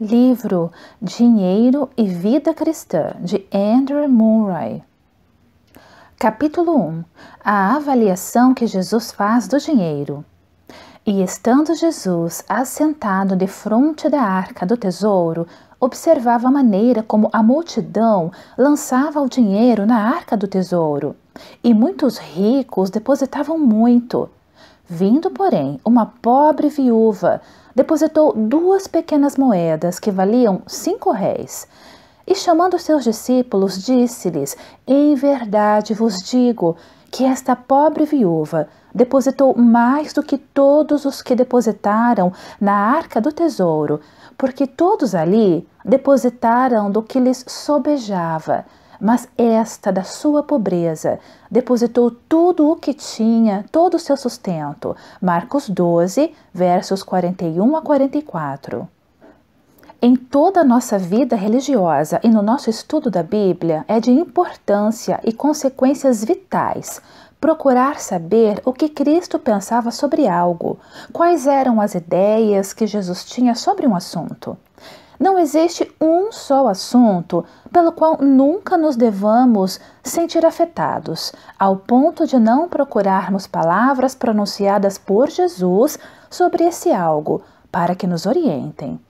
Livro Dinheiro e Vida Cristã, de Andrew Murray. Capítulo 1 A avaliação que Jesus faz do dinheiro. E estando Jesus assentado de fronte da arca do tesouro, observava a maneira como a multidão lançava o dinheiro na arca do tesouro. E muitos ricos depositavam muito. Vindo, porém, uma pobre viúva depositou duas pequenas moedas que valiam cinco réis. E chamando seus discípulos, disse-lhes: Em verdade vos digo que esta pobre viúva depositou mais do que todos os que depositaram na arca do tesouro, porque todos ali depositaram do que lhes sobejava, mas esta, da sua pobreza, depositou tudo o que tinha, todo o seu sustento. Marcos 12, versos 41 a 44. Em toda a nossa vida religiosa e no nosso estudo da Bíblia, é de importância e consequências vitais procurar saber o que Cristo pensava sobre algo, quais eram as ideias que Jesus tinha sobre um assunto. Não existe um só assunto pelo qual nunca nos devamos sentir afetados, ao ponto de não procurarmos palavras pronunciadas por Jesus sobre esse algo, para que nos orientem.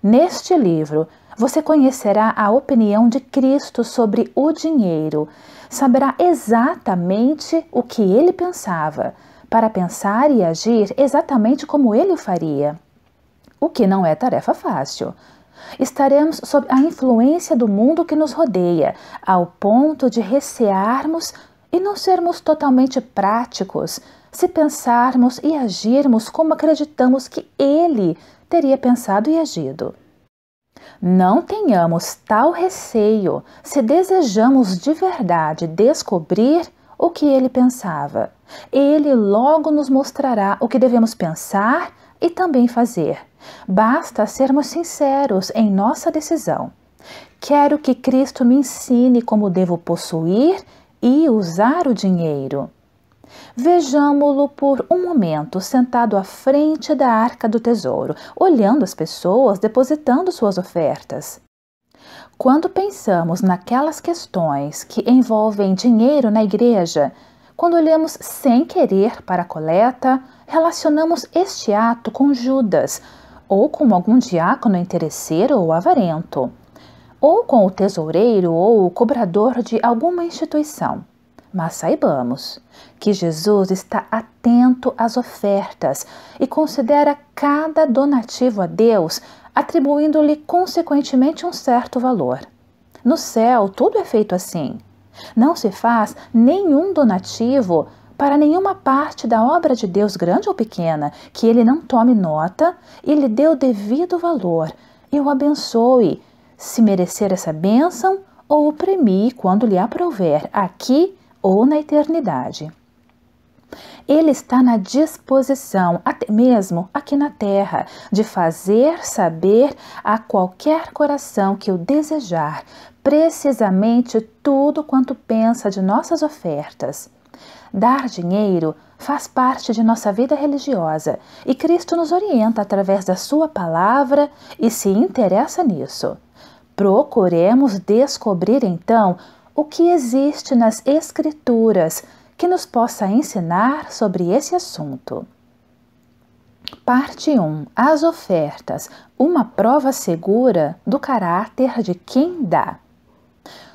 Neste livro, você conhecerá a opinião de Cristo sobre o dinheiro, saberá exatamente o que ele pensava, para pensar e agir exatamente como ele faria. O que não é tarefa fácil, Estaremos sob a influência do mundo que nos rodeia, ao ponto de recearmos e não sermos totalmente práticos se pensarmos e agirmos como acreditamos que ele teria pensado e agido. Não tenhamos tal receio se desejamos de verdade descobrir o que ele pensava. Ele logo nos mostrará o que devemos pensar e também fazer. Basta sermos sinceros em nossa decisão. Quero que Cristo me ensine como devo possuir e usar o dinheiro. Vejamo-lo por um momento sentado à frente da arca do tesouro, olhando as pessoas depositando suas ofertas. Quando pensamos naquelas questões que envolvem dinheiro na igreja, quando olhamos sem querer para a coleta, relacionamos este ato com Judas, ou como algum diácono interesseiro ou avarento, ou com o tesoureiro ou o cobrador de alguma instituição. Mas saibamos que Jesus está atento às ofertas e considera cada donativo a Deus, atribuindo-lhe consequentemente um certo valor. No céu, tudo é feito assim. Não se faz nenhum donativo para nenhuma parte da obra de Deus, grande ou pequena, que ele não tome nota e lhe dê o devido valor e o abençoe, se merecer essa bênção ou oprimir quando lhe aprouver, aqui ou na eternidade. Ele está na disposição, até mesmo aqui na terra, de fazer saber a qualquer coração que o desejar precisamente tudo quanto pensa de nossas ofertas. Dar dinheiro faz parte de nossa vida religiosa e Cristo nos orienta através da Sua palavra e se interessa nisso. Procuremos descobrir então o que existe nas Escrituras que nos possa ensinar sobre esse assunto. Parte 1 As ofertas Uma prova segura do caráter de quem dá.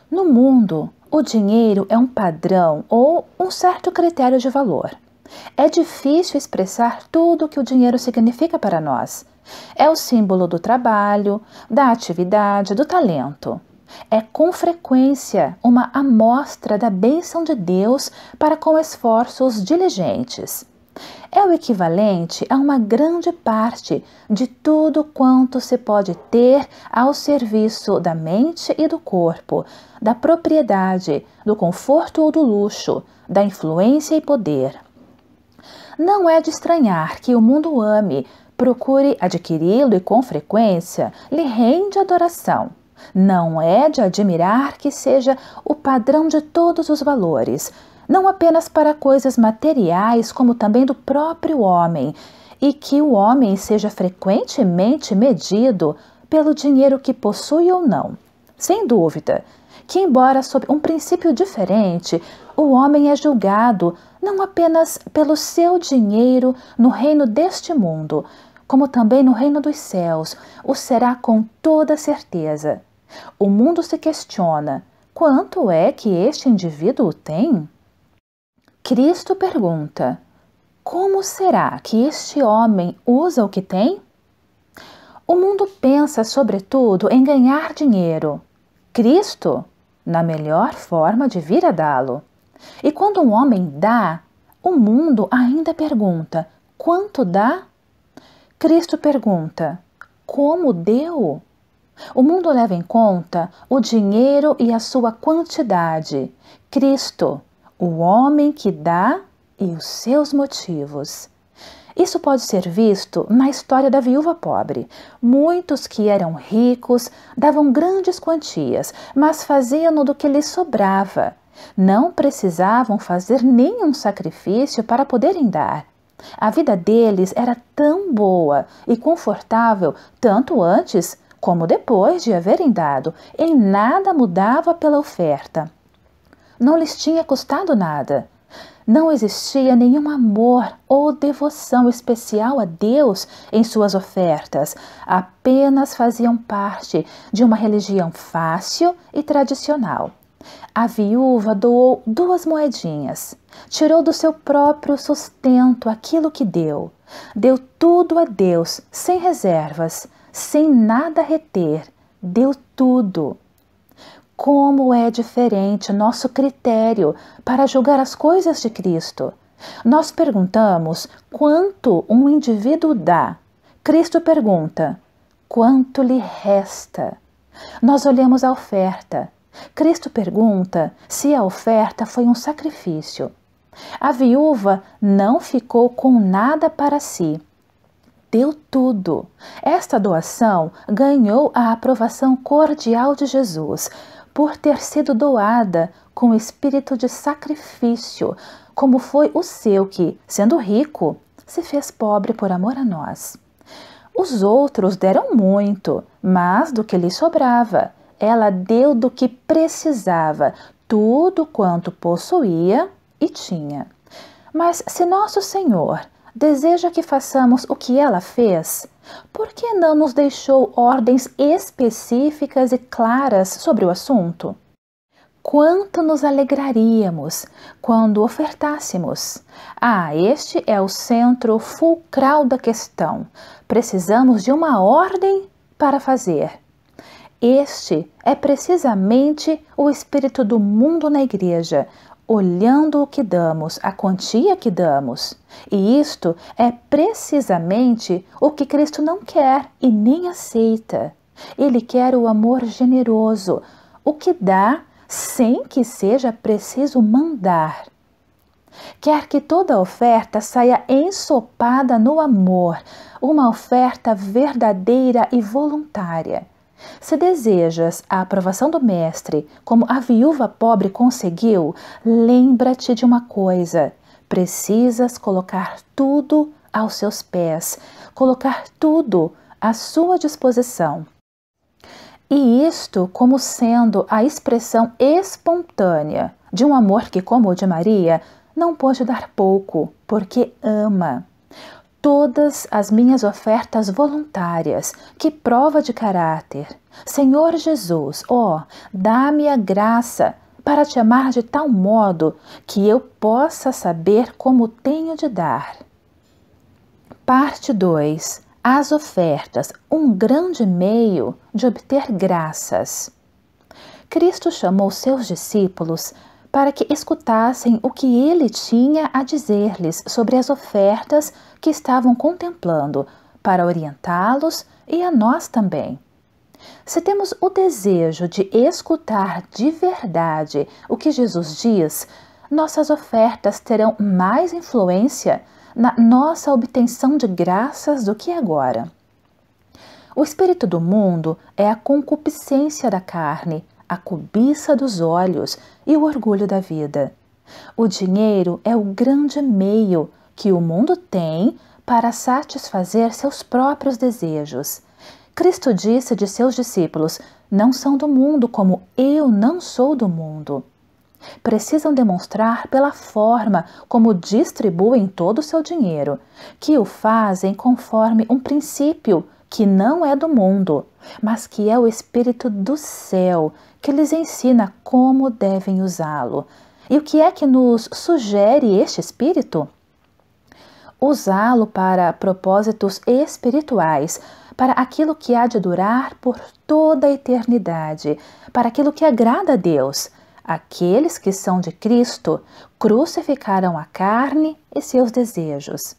No mundo, o dinheiro é um padrão ou um certo critério de valor. É difícil expressar tudo o que o dinheiro significa para nós. É o símbolo do trabalho, da atividade, do talento. É com frequência uma amostra da bênção de Deus para com esforços diligentes. É o equivalente a uma grande parte de tudo quanto se pode ter ao serviço da mente e do corpo, da propriedade, do conforto ou do luxo, da influência e poder. Não é de estranhar que o mundo ame, procure adquiri-lo e, com frequência, lhe rende adoração. Não é de admirar que seja o padrão de todos os valores, não apenas para coisas materiais, como também do próprio homem, e que o homem seja frequentemente medido pelo dinheiro que possui ou não. Sem dúvida, que, embora sob um princípio diferente, o homem é julgado não apenas pelo seu dinheiro no reino deste mundo, como também no reino dos céus, o será com toda certeza. O mundo se questiona: quanto é que este indivíduo tem? Cristo pergunta: Como será que este homem usa o que tem? O mundo pensa, sobretudo, em ganhar dinheiro. Cristo, na melhor forma de vir a dá-lo. E quando um homem dá, o mundo ainda pergunta: quanto dá? Cristo pergunta: como deu? O mundo leva em conta o dinheiro e a sua quantidade. Cristo o homem que dá e os seus motivos. Isso pode ser visto na história da viúva pobre. Muitos que eram ricos davam grandes quantias, mas faziam do que lhes sobrava. Não precisavam fazer nenhum sacrifício para poderem dar. A vida deles era tão boa e confortável, tanto antes como depois de haverem dado, em nada mudava pela oferta não lhes tinha custado nada. Não existia nenhum amor ou devoção especial a Deus em suas ofertas, apenas faziam parte de uma religião fácil e tradicional. A viúva doou duas moedinhas, tirou do seu próprio sustento aquilo que deu, deu tudo a Deus, sem reservas, sem nada reter, deu tudo. Como é diferente nosso critério para julgar as coisas de Cristo. Nós perguntamos quanto um indivíduo dá. Cristo pergunta quanto lhe resta. Nós olhamos a oferta. Cristo pergunta se a oferta foi um sacrifício. A viúva não ficou com nada para si. Deu tudo. Esta doação ganhou a aprovação cordial de Jesus, por ter sido doada com espírito de sacrifício, como foi o seu que, sendo rico, se fez pobre por amor a nós. Os outros deram muito, mas do que lhe sobrava. Ela deu do que precisava, tudo quanto possuía e tinha. Mas se nosso Senhor deseja que façamos o que ela fez, por que não nos deixou ordens específicas e claras sobre o assunto? Quanto nos alegraríamos quando ofertássemos? Ah, este é o centro fulcral da questão. Precisamos de uma ordem para fazer. Este é precisamente o espírito do mundo na igreja, olhando o que damos, a quantia que damos. E isto é precisamente o que Cristo não quer e nem aceita. Ele quer o amor generoso, o que dá sem que seja preciso mandar. Quer que toda oferta saia ensopada no amor, uma oferta verdadeira e voluntária. Se desejas a aprovação do Mestre, como a viúva pobre conseguiu, lembra-te de uma coisa: precisas colocar tudo aos seus pés, colocar tudo à sua disposição. E isto como sendo a expressão espontânea de um amor que, como o de Maria, não pode dar pouco, porque ama todas as minhas ofertas voluntárias, que prova de caráter. Senhor Jesus, ó, oh, dá-me a graça para te amar de tal modo que eu possa saber como tenho de dar. Parte 2. As ofertas, um grande meio de obter graças. Cristo chamou seus discípulos para que escutassem o que ele tinha a dizer-lhes sobre as ofertas que estavam contemplando, para orientá-los e a nós também. Se temos o desejo de escutar de verdade o que Jesus diz, nossas ofertas terão mais influência na nossa obtenção de graças do que agora. O espírito do mundo é a concupiscência da carne, a cobiça dos olhos e o orgulho da vida. O dinheiro é o grande meio que o mundo tem para satisfazer seus próprios desejos. Cristo disse de seus discípulos: Não são do mundo, como eu não sou do mundo. Precisam demonstrar pela forma como distribuem todo o seu dinheiro, que o fazem conforme um princípio que não é do mundo, mas que é o Espírito do céu, que lhes ensina como devem usá-lo. E o que é que nos sugere este Espírito? usá-lo para propósitos espirituais, para aquilo que há de durar por toda a eternidade, para aquilo que agrada a Deus. Aqueles que são de Cristo crucificaram a carne e seus desejos.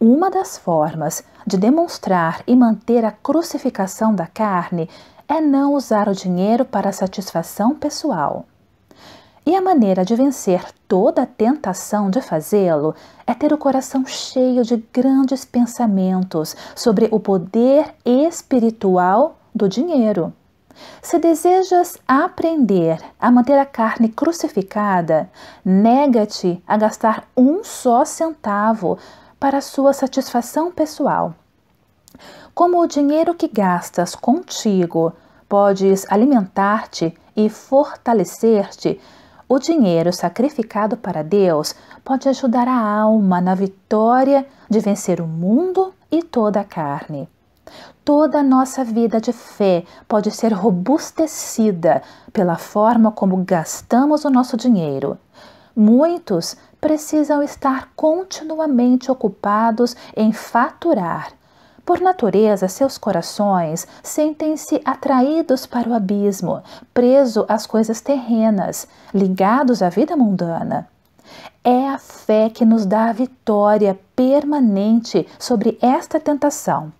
Uma das formas de demonstrar e manter a crucificação da carne é não usar o dinheiro para satisfação pessoal. E a maneira de vencer toda a tentação de fazê-lo é ter o coração cheio de grandes pensamentos sobre o poder espiritual do dinheiro. Se desejas aprender a manter a carne crucificada, nega-te a gastar um só centavo para sua satisfação pessoal. Como o dinheiro que gastas contigo podes alimentar-te e fortalecer-te o dinheiro sacrificado para Deus pode ajudar a alma na vitória de vencer o mundo e toda a carne. Toda a nossa vida de fé pode ser robustecida pela forma como gastamos o nosso dinheiro. Muitos precisam estar continuamente ocupados em faturar por natureza, seus corações sentem-se atraídos para o abismo, preso às coisas terrenas, ligados à vida mundana. É a fé que nos dá a vitória permanente sobre esta tentação.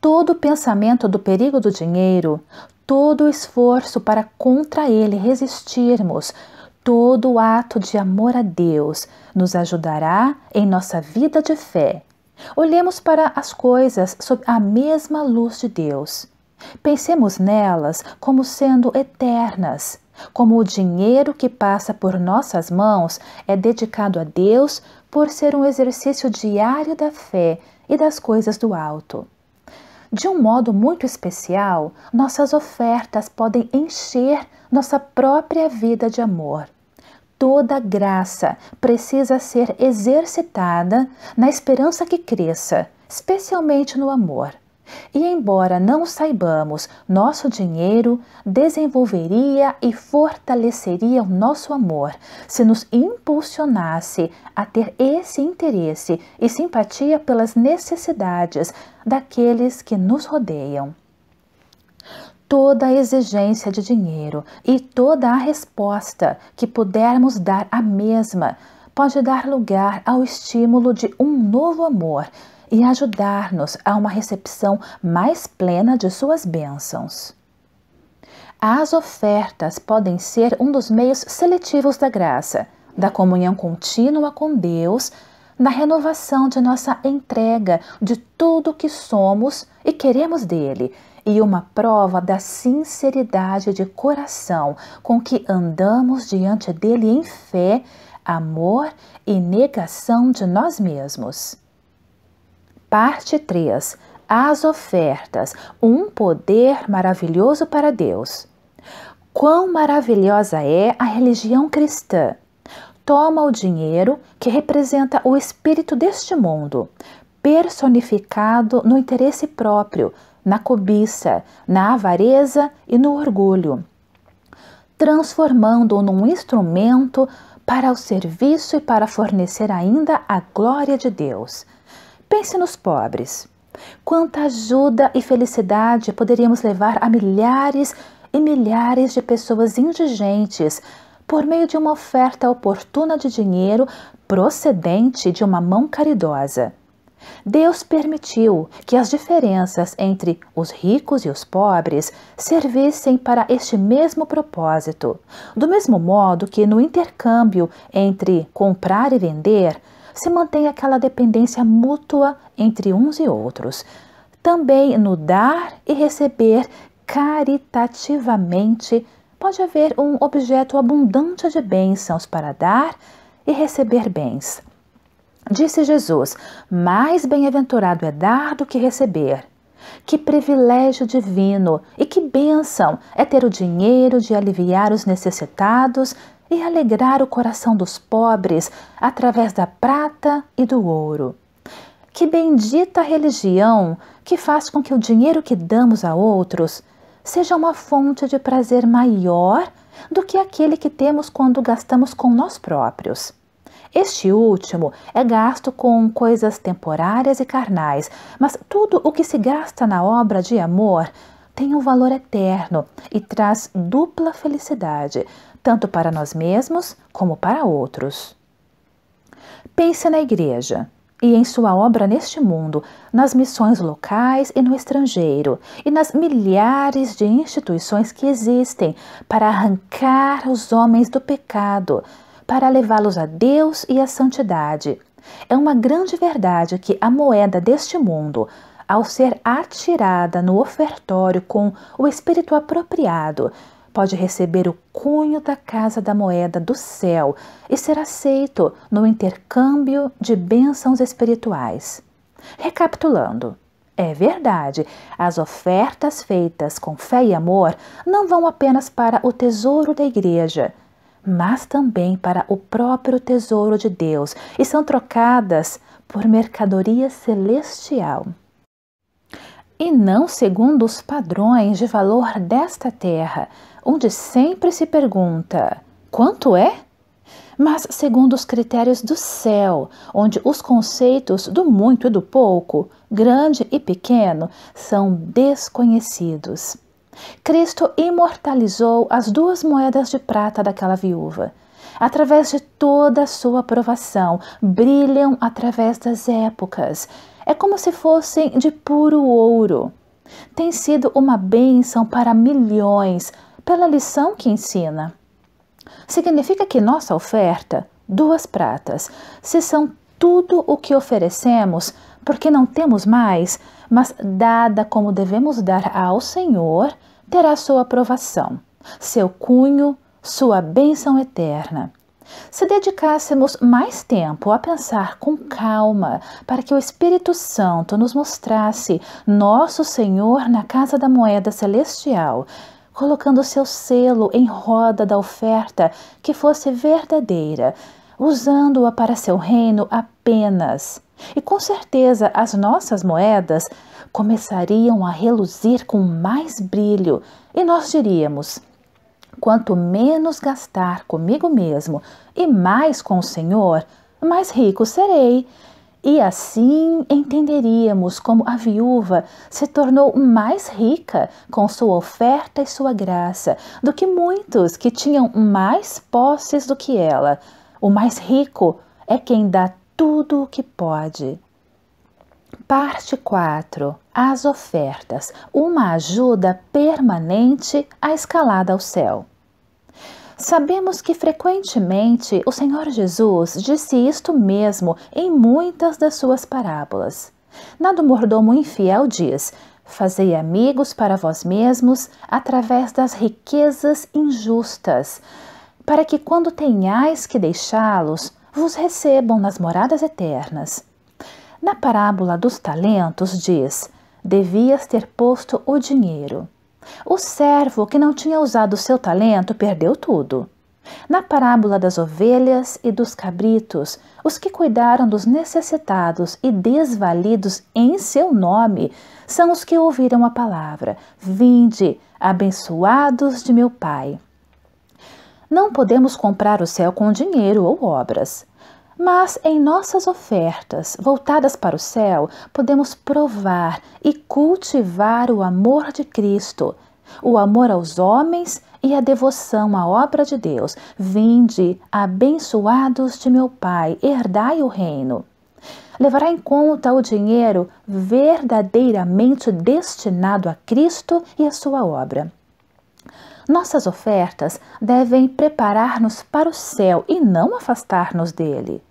Todo pensamento do perigo do dinheiro, todo o esforço para contra ele resistirmos, todo ato de amor a Deus nos ajudará em nossa vida de fé Olhemos para as coisas sob a mesma luz de Deus. Pensemos nelas como sendo eternas, como o dinheiro que passa por nossas mãos é dedicado a Deus por ser um exercício diário da fé e das coisas do alto. De um modo muito especial, nossas ofertas podem encher nossa própria vida de amor toda graça precisa ser exercitada na esperança que cresça, especialmente no amor. E embora não saibamos, nosso dinheiro desenvolveria e fortaleceria o nosso amor se nos impulsionasse a ter esse interesse e simpatia pelas necessidades daqueles que nos rodeiam toda a exigência de dinheiro e toda a resposta que pudermos dar à mesma pode dar lugar ao estímulo de um novo amor e ajudar-nos a uma recepção mais plena de suas bênçãos. As ofertas podem ser um dos meios seletivos da graça, da comunhão contínua com Deus, da renovação de nossa entrega de tudo o que somos e queremos dele e uma prova da sinceridade de coração com que andamos diante dele em fé, amor e negação de nós mesmos. Parte 3 As ofertas um poder maravilhoso para Deus. Quão maravilhosa é a religião cristã! Toma o dinheiro, que representa o espírito deste mundo, personificado no interesse próprio, na cobiça, na avareza e no orgulho, transformando-o num instrumento para o serviço e para fornecer ainda a glória de Deus. Pense nos pobres. Quanta ajuda e felicidade poderíamos levar a milhares e milhares de pessoas indigentes por meio de uma oferta oportuna de dinheiro procedente de uma mão caridosa. Deus permitiu que as diferenças entre os ricos e os pobres servissem para este mesmo propósito, do mesmo modo que no intercâmbio entre comprar e vender se mantém aquela dependência mútua entre uns e outros. Também no dar e receber caritativamente pode haver um objeto abundante de bênçãos para dar e receber bens. Disse Jesus: Mais bem-aventurado é dar do que receber. Que privilégio divino e que bênção é ter o dinheiro de aliviar os necessitados e alegrar o coração dos pobres através da prata e do ouro. Que bendita religião que faz com que o dinheiro que damos a outros seja uma fonte de prazer maior do que aquele que temos quando gastamos com nós próprios. Este último é gasto com coisas temporárias e carnais, mas tudo o que se gasta na obra de amor tem um valor eterno e traz dupla felicidade, tanto para nós mesmos como para outros. Pense na igreja e em sua obra neste mundo, nas missões locais e no estrangeiro, e nas milhares de instituições que existem para arrancar os homens do pecado, para levá-los a Deus e à santidade. É uma grande verdade que a moeda deste mundo, ao ser atirada no ofertório com o espírito apropriado, pode receber o cunho da casa da moeda do céu e ser aceito no intercâmbio de bênçãos espirituais. Recapitulando, é verdade, as ofertas feitas com fé e amor não vão apenas para o tesouro da igreja, mas também para o próprio tesouro de Deus e são trocadas por mercadoria celestial. E não segundo os padrões de valor desta terra, onde sempre se pergunta: quanto é? Mas segundo os critérios do céu, onde os conceitos do muito e do pouco, grande e pequeno, são desconhecidos. Cristo imortalizou as duas moedas de prata daquela viúva. Através de toda a sua provação, brilham através das épocas. É como se fossem de puro ouro. Tem sido uma bênção para milhões pela lição que ensina. Significa que nossa oferta, duas pratas, se são tudo o que oferecemos, porque não temos mais, mas dada como devemos dar ao Senhor, terá sua aprovação, seu cunho, sua bênção eterna. Se dedicássemos mais tempo a pensar com calma, para que o Espírito Santo nos mostrasse nosso Senhor na casa da moeda celestial, colocando seu selo em roda da oferta que fosse verdadeira, usando-a para seu reino apenas, e com certeza as nossas moedas começariam a reluzir com mais brilho e nós diríamos: quanto menos gastar comigo mesmo e mais com o Senhor, mais rico serei. E assim entenderíamos como a viúva se tornou mais rica com sua oferta e sua graça do que muitos que tinham mais posses do que ela. O mais rico é quem dá tudo o que pode. Parte 4. As ofertas. Uma ajuda permanente à escalada ao céu. Sabemos que frequentemente o Senhor Jesus disse isto mesmo em muitas das suas parábolas. Na do mordomo infiel diz: Fazei amigos para vós mesmos através das riquezas injustas, para que quando tenhais que deixá-los, vos recebam nas moradas eternas. Na parábola dos talentos diz: Devias ter posto o dinheiro. O servo que não tinha usado seu talento perdeu tudo. Na parábola das ovelhas e dos cabritos, os que cuidaram dos necessitados e desvalidos em seu nome são os que ouviram a palavra: Vinde, abençoados de meu Pai. Não podemos comprar o céu com dinheiro ou obras. Mas em nossas ofertas voltadas para o céu, podemos provar e cultivar o amor de Cristo, o amor aos homens e a devoção à obra de Deus. Vinde, abençoados de meu Pai, herdai o reino. Levará em conta o dinheiro verdadeiramente destinado a Cristo e a sua obra. Nossas ofertas devem preparar-nos para o céu e não afastar-nos dele.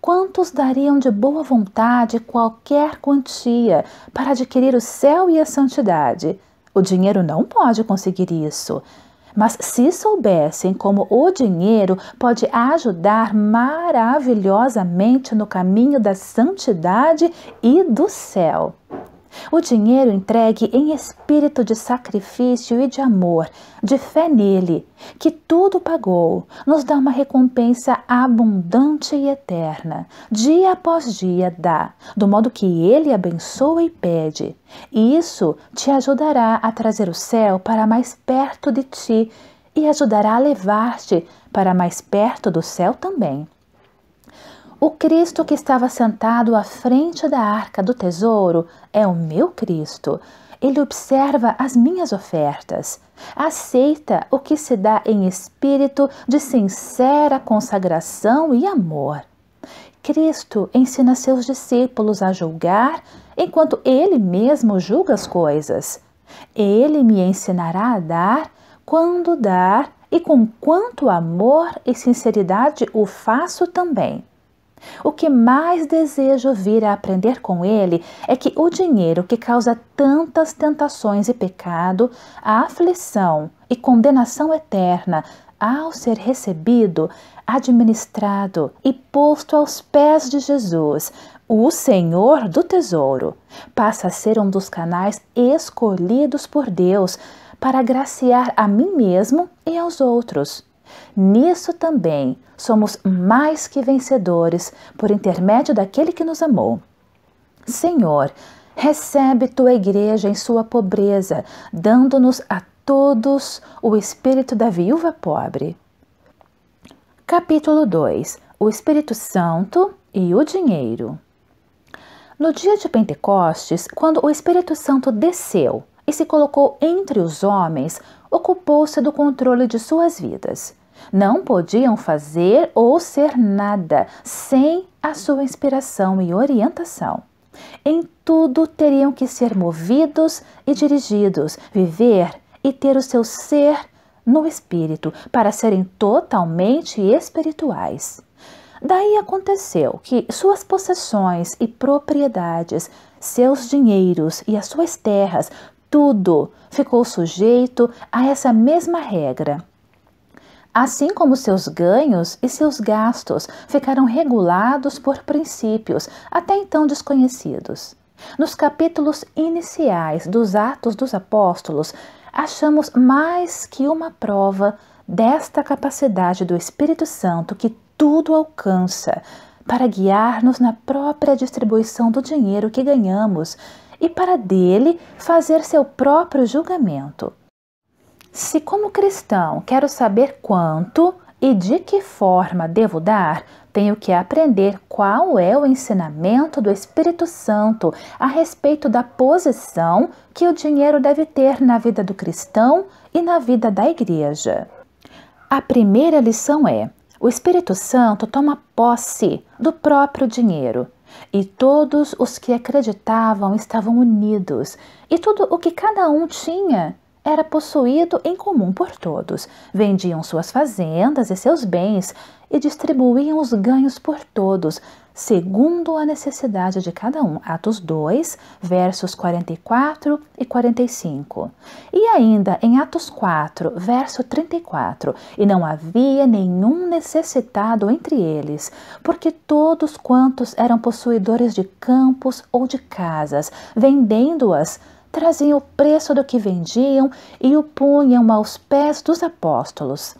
Quantos dariam de boa vontade qualquer quantia para adquirir o céu e a santidade? O dinheiro não pode conseguir isso. Mas se soubessem como o dinheiro pode ajudar maravilhosamente no caminho da santidade e do céu. O dinheiro entregue em espírito de sacrifício e de amor, de fé nele, que tudo pagou, nos dá uma recompensa abundante e eterna, dia após dia dá, do modo que ele abençoa e pede. E isso te ajudará a trazer o céu para mais perto de ti e ajudará a levar-te para mais perto do céu também. O Cristo que estava sentado à frente da arca do tesouro é o meu Cristo. Ele observa as minhas ofertas, aceita o que se dá em espírito de sincera consagração e amor. Cristo ensina seus discípulos a julgar, enquanto ele mesmo julga as coisas. Ele me ensinará a dar, quando dar e com quanto amor e sinceridade o faço também. O que mais desejo vir a aprender com ele é que o dinheiro que causa tantas tentações e pecado, a aflição e condenação eterna, ao ser recebido, administrado e posto aos pés de Jesus, o Senhor do Tesouro, passa a ser um dos canais escolhidos por Deus para agraciar a mim mesmo e aos outros. Nisso também somos mais que vencedores por intermédio daquele que nos amou. Senhor, recebe tua igreja em sua pobreza, dando-nos a todos o espírito da viúva pobre. Capítulo 2 O Espírito Santo e o Dinheiro. No dia de Pentecostes, quando o Espírito Santo desceu e se colocou entre os homens, ocupou-se do controle de suas vidas. Não podiam fazer ou ser nada sem a sua inspiração e orientação. Em tudo teriam que ser movidos e dirigidos, viver e ter o seu ser no espírito para serem totalmente espirituais. Daí aconteceu que suas possessões e propriedades, seus dinheiros e as suas terras, tudo ficou sujeito a essa mesma regra assim como seus ganhos e seus gastos ficaram regulados por princípios até então desconhecidos. Nos capítulos iniciais dos Atos dos Apóstolos, achamos mais que uma prova desta capacidade do Espírito Santo que tudo alcança para guiar-nos na própria distribuição do dinheiro que ganhamos e para dele fazer seu próprio julgamento. Se, como cristão, quero saber quanto e de que forma devo dar, tenho que aprender qual é o ensinamento do Espírito Santo a respeito da posição que o dinheiro deve ter na vida do cristão e na vida da igreja. A primeira lição é: o Espírito Santo toma posse do próprio dinheiro e todos os que acreditavam estavam unidos, e tudo o que cada um tinha era possuído em comum por todos. Vendiam suas fazendas e seus bens e distribuíam os ganhos por todos, segundo a necessidade de cada um. Atos 2, versos 44 e 45. E ainda em Atos 4, verso 34: E não havia nenhum necessitado entre eles, porque todos quantos eram possuidores de campos ou de casas, vendendo-as, traziam o preço do que vendiam e o punham aos pés dos apóstolos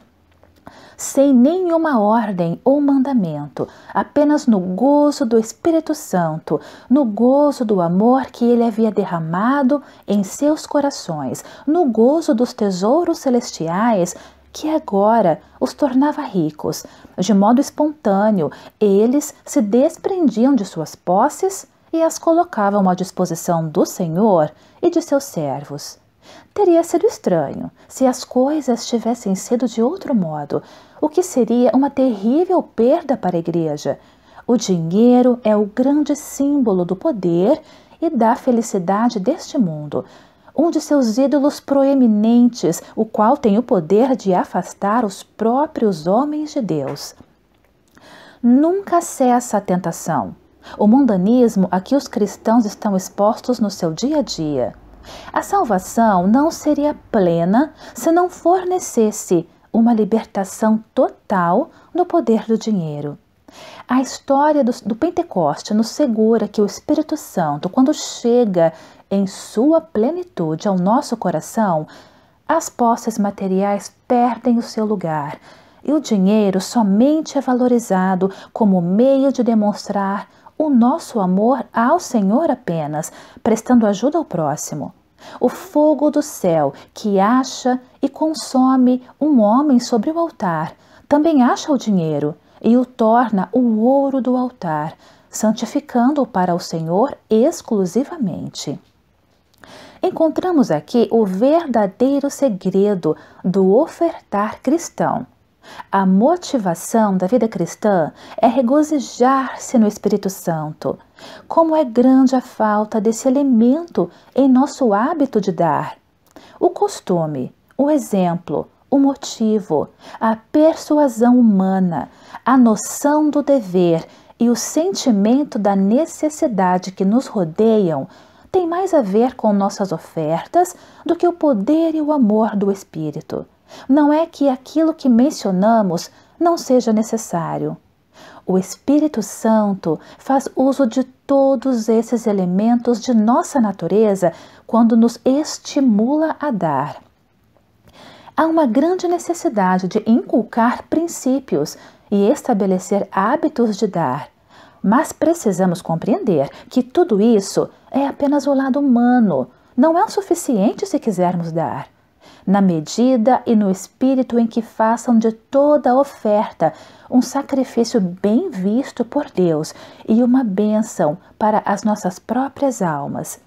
sem nenhuma ordem ou mandamento, apenas no gozo do Espírito Santo, no gozo do amor que ele havia derramado em seus corações, no gozo dos tesouros celestiais que agora os tornava ricos. De modo espontâneo, eles se desprendiam de suas posses e as colocavam à disposição do Senhor e de seus servos. Teria sido estranho se as coisas tivessem sido de outro modo, o que seria uma terrível perda para a igreja. O dinheiro é o grande símbolo do poder e da felicidade deste mundo, um de seus ídolos proeminentes, o qual tem o poder de afastar os próprios homens de Deus. Nunca cessa a tentação o mundanismo a que os cristãos estão expostos no seu dia a dia. A salvação não seria plena se não fornecesse uma libertação total do poder do dinheiro. A história do, do Pentecoste nos segura que o Espírito Santo, quando chega em sua plenitude ao nosso coração, as posses materiais perdem o seu lugar e o dinheiro somente é valorizado como meio de demonstrar o nosso amor ao Senhor apenas, prestando ajuda ao próximo. O fogo do céu que acha e consome um homem sobre o altar, também acha o dinheiro e o torna o ouro do altar, santificando-o para o Senhor exclusivamente. Encontramos aqui o verdadeiro segredo do ofertar cristão a motivação da vida cristã é regozijar-se no Espírito Santo. Como é grande a falta desse elemento em nosso hábito de dar. O costume, o exemplo, o motivo, a persuasão humana, a noção do dever e o sentimento da necessidade que nos rodeiam tem mais a ver com nossas ofertas do que o poder e o amor do Espírito. Não é que aquilo que mencionamos não seja necessário. O Espírito Santo faz uso de todos esses elementos de nossa natureza quando nos estimula a dar. Há uma grande necessidade de inculcar princípios e estabelecer hábitos de dar, mas precisamos compreender que tudo isso é apenas o lado humano, não é o suficiente se quisermos dar na medida e no espírito em que façam de toda oferta um sacrifício bem visto por Deus e uma bênção para as nossas próprias almas.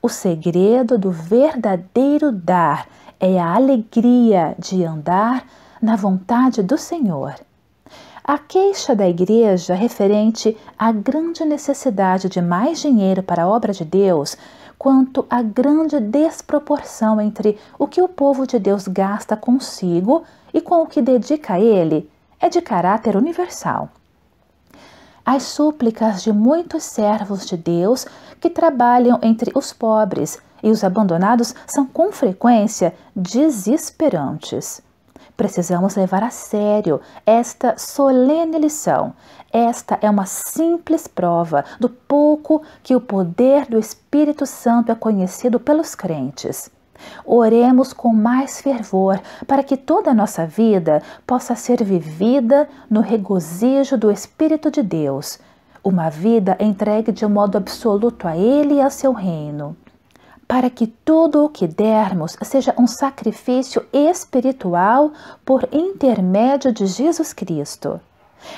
O segredo do verdadeiro dar é a alegria de andar na vontade do Senhor. A queixa da igreja referente à grande necessidade de mais dinheiro para a obra de Deus quanto à grande desproporção entre o que o povo de Deus gasta consigo e com o que dedica a ele é de caráter universal. As súplicas de muitos servos de Deus que trabalham entre os pobres e os abandonados são com frequência desesperantes precisamos levar a sério esta solene lição. Esta é uma simples prova do pouco que o poder do Espírito Santo é conhecido pelos crentes. Oremos com mais fervor para que toda a nossa vida possa ser vivida no regozijo do Espírito de Deus, uma vida entregue de modo absoluto a Ele e ao seu reino para que tudo o que dermos seja um sacrifício espiritual por intermédio de Jesus Cristo.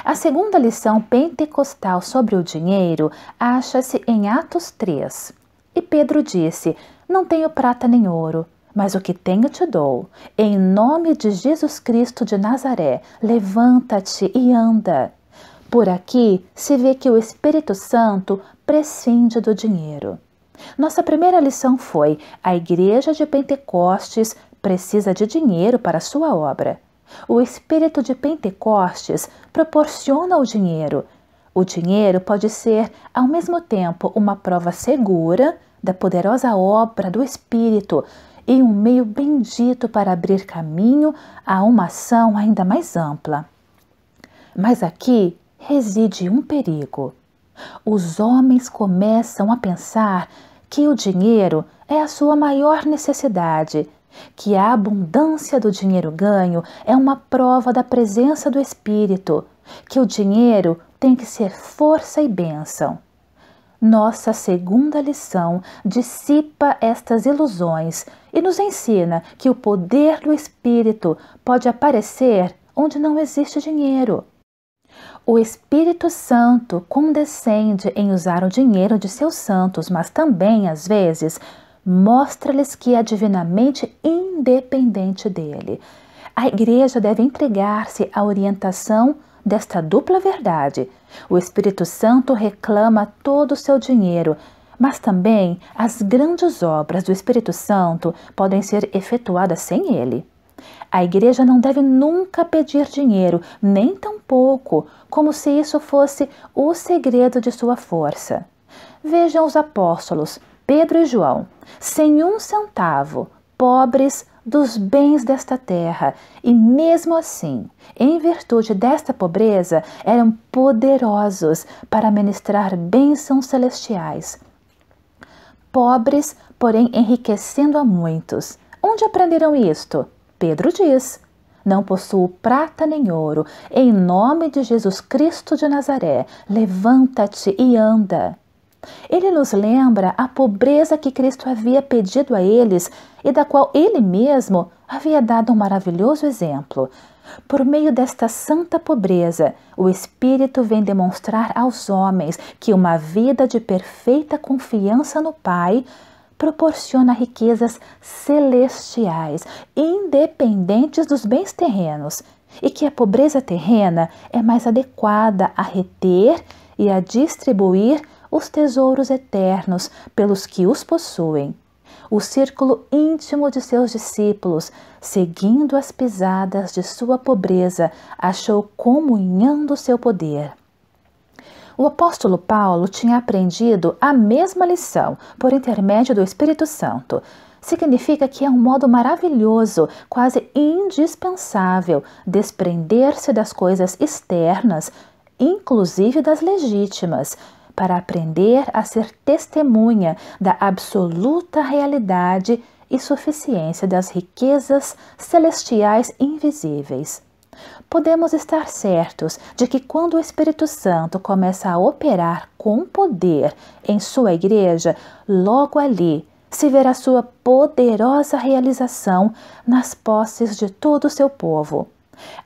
A segunda lição pentecostal sobre o dinheiro acha-se em Atos 3. E Pedro disse: Não tenho prata nem ouro, mas o que tenho te dou. Em nome de Jesus Cristo de Nazaré, levanta-te e anda. Por aqui se vê que o Espírito Santo prescinde do dinheiro. Nossa primeira lição foi: a Igreja de Pentecostes precisa de dinheiro para sua obra. O Espírito de Pentecostes proporciona o dinheiro. O dinheiro pode ser, ao mesmo tempo, uma prova segura da poderosa obra do Espírito e um meio bendito para abrir caminho a uma ação ainda mais ampla. Mas aqui reside um perigo. Os homens começam a pensar que o dinheiro é a sua maior necessidade, que a abundância do dinheiro ganho é uma prova da presença do Espírito, que o dinheiro tem que ser força e bênção. Nossa segunda lição dissipa estas ilusões e nos ensina que o poder do Espírito pode aparecer onde não existe dinheiro. O Espírito Santo condescende em usar o dinheiro de seus santos, mas também, às vezes, mostra-lhes que é divinamente independente dele. A igreja deve entregar-se à orientação desta dupla verdade. O Espírito Santo reclama todo o seu dinheiro, mas também as grandes obras do Espírito Santo podem ser efetuadas sem ele. A igreja não deve nunca pedir dinheiro, nem tampouco, como se isso fosse o segredo de sua força. Vejam os apóstolos, Pedro e João, sem um centavo, pobres dos bens desta terra, e mesmo assim, em virtude desta pobreza, eram poderosos para ministrar bênçãos celestiais. Pobres, porém enriquecendo a muitos. Onde aprenderam isto? Pedro diz: Não possuo prata nem ouro. Em nome de Jesus Cristo de Nazaré, levanta-te e anda. Ele nos lembra a pobreza que Cristo havia pedido a eles e da qual ele mesmo havia dado um maravilhoso exemplo. Por meio desta santa pobreza, o Espírito vem demonstrar aos homens que uma vida de perfeita confiança no Pai proporciona riquezas celestiais, independentes dos bens terrenos, e que a pobreza terrena é mais adequada a reter e a distribuir os tesouros eternos pelos que os possuem. O círculo íntimo de seus discípulos, seguindo as pisadas de sua pobreza, achou comunhão do seu poder. O apóstolo Paulo tinha aprendido a mesma lição por intermédio do Espírito Santo. Significa que é um modo maravilhoso, quase indispensável, desprender-se das coisas externas, inclusive das legítimas, para aprender a ser testemunha da absoluta realidade e suficiência das riquezas celestiais invisíveis podemos estar certos de que quando o Espírito Santo começa a operar com poder em sua igreja, logo ali se verá sua poderosa realização nas posses de todo o seu povo.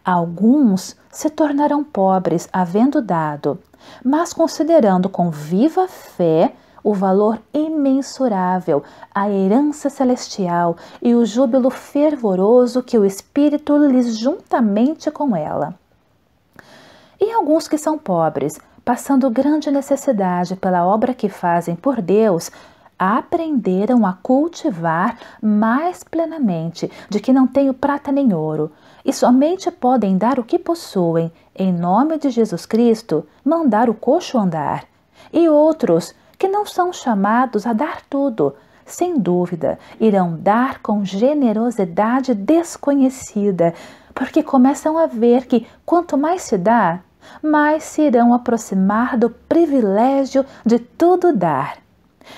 Alguns se tornarão pobres havendo dado, mas considerando com viva fé o valor imensurável, a herança celestial e o júbilo fervoroso que o Espírito lhes juntamente com ela. E alguns que são pobres, passando grande necessidade pela obra que fazem por Deus, aprenderam a cultivar mais plenamente de que não tenho prata nem ouro, e somente podem dar o que possuem, em nome de Jesus Cristo, mandar o coxo andar. E outros, que não são chamados a dar tudo, sem dúvida, irão dar com generosidade desconhecida, porque começam a ver que quanto mais se dá, mais se irão aproximar do privilégio de tudo dar.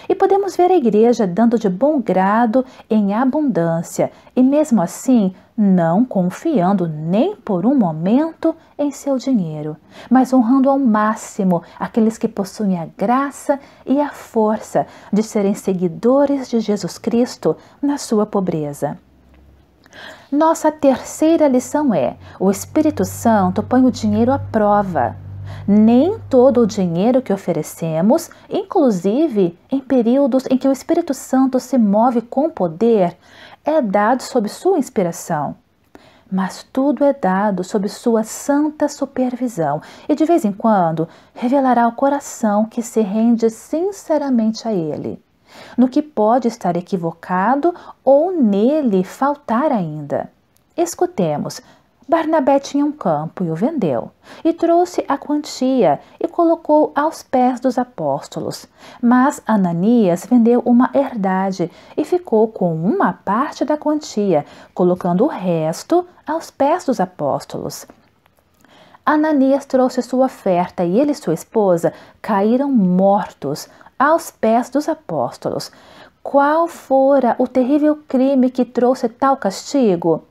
E podemos ver a igreja dando de bom grado em abundância, e mesmo assim não confiando nem por um momento em seu dinheiro, mas honrando ao máximo aqueles que possuem a graça e a força de serem seguidores de Jesus Cristo na sua pobreza. Nossa terceira lição é: o Espírito Santo põe o dinheiro à prova. Nem todo o dinheiro que oferecemos, inclusive em períodos em que o Espírito Santo se move com poder, é dado sob sua inspiração, mas tudo é dado sob sua santa supervisão e de vez em quando revelará ao coração que se rende sinceramente a Ele, no que pode estar equivocado ou nele faltar ainda. Escutemos Barnabé tinha um campo e o vendeu, e trouxe a quantia e colocou aos pés dos apóstolos. Mas Ananias vendeu uma herdade e ficou com uma parte da quantia, colocando o resto aos pés dos apóstolos. Ananias trouxe sua oferta e ele e sua esposa caíram mortos aos pés dos apóstolos. Qual fora o terrível crime que trouxe tal castigo?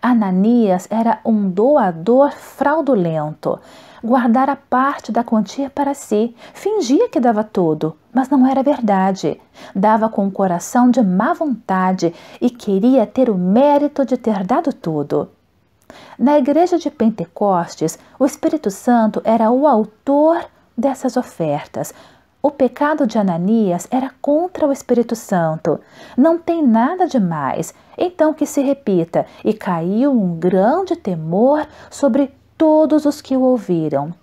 Ananias era um doador fraudulento. Guardara parte da quantia para si, fingia que dava tudo, mas não era verdade. Dava com o coração de má vontade e queria ter o mérito de ter dado tudo. Na igreja de Pentecostes, o Espírito Santo era o autor dessas ofertas, o pecado de Ananias era contra o Espírito Santo. Não tem nada de mais. Então que se repita: E caiu um grande temor sobre todos os que o ouviram.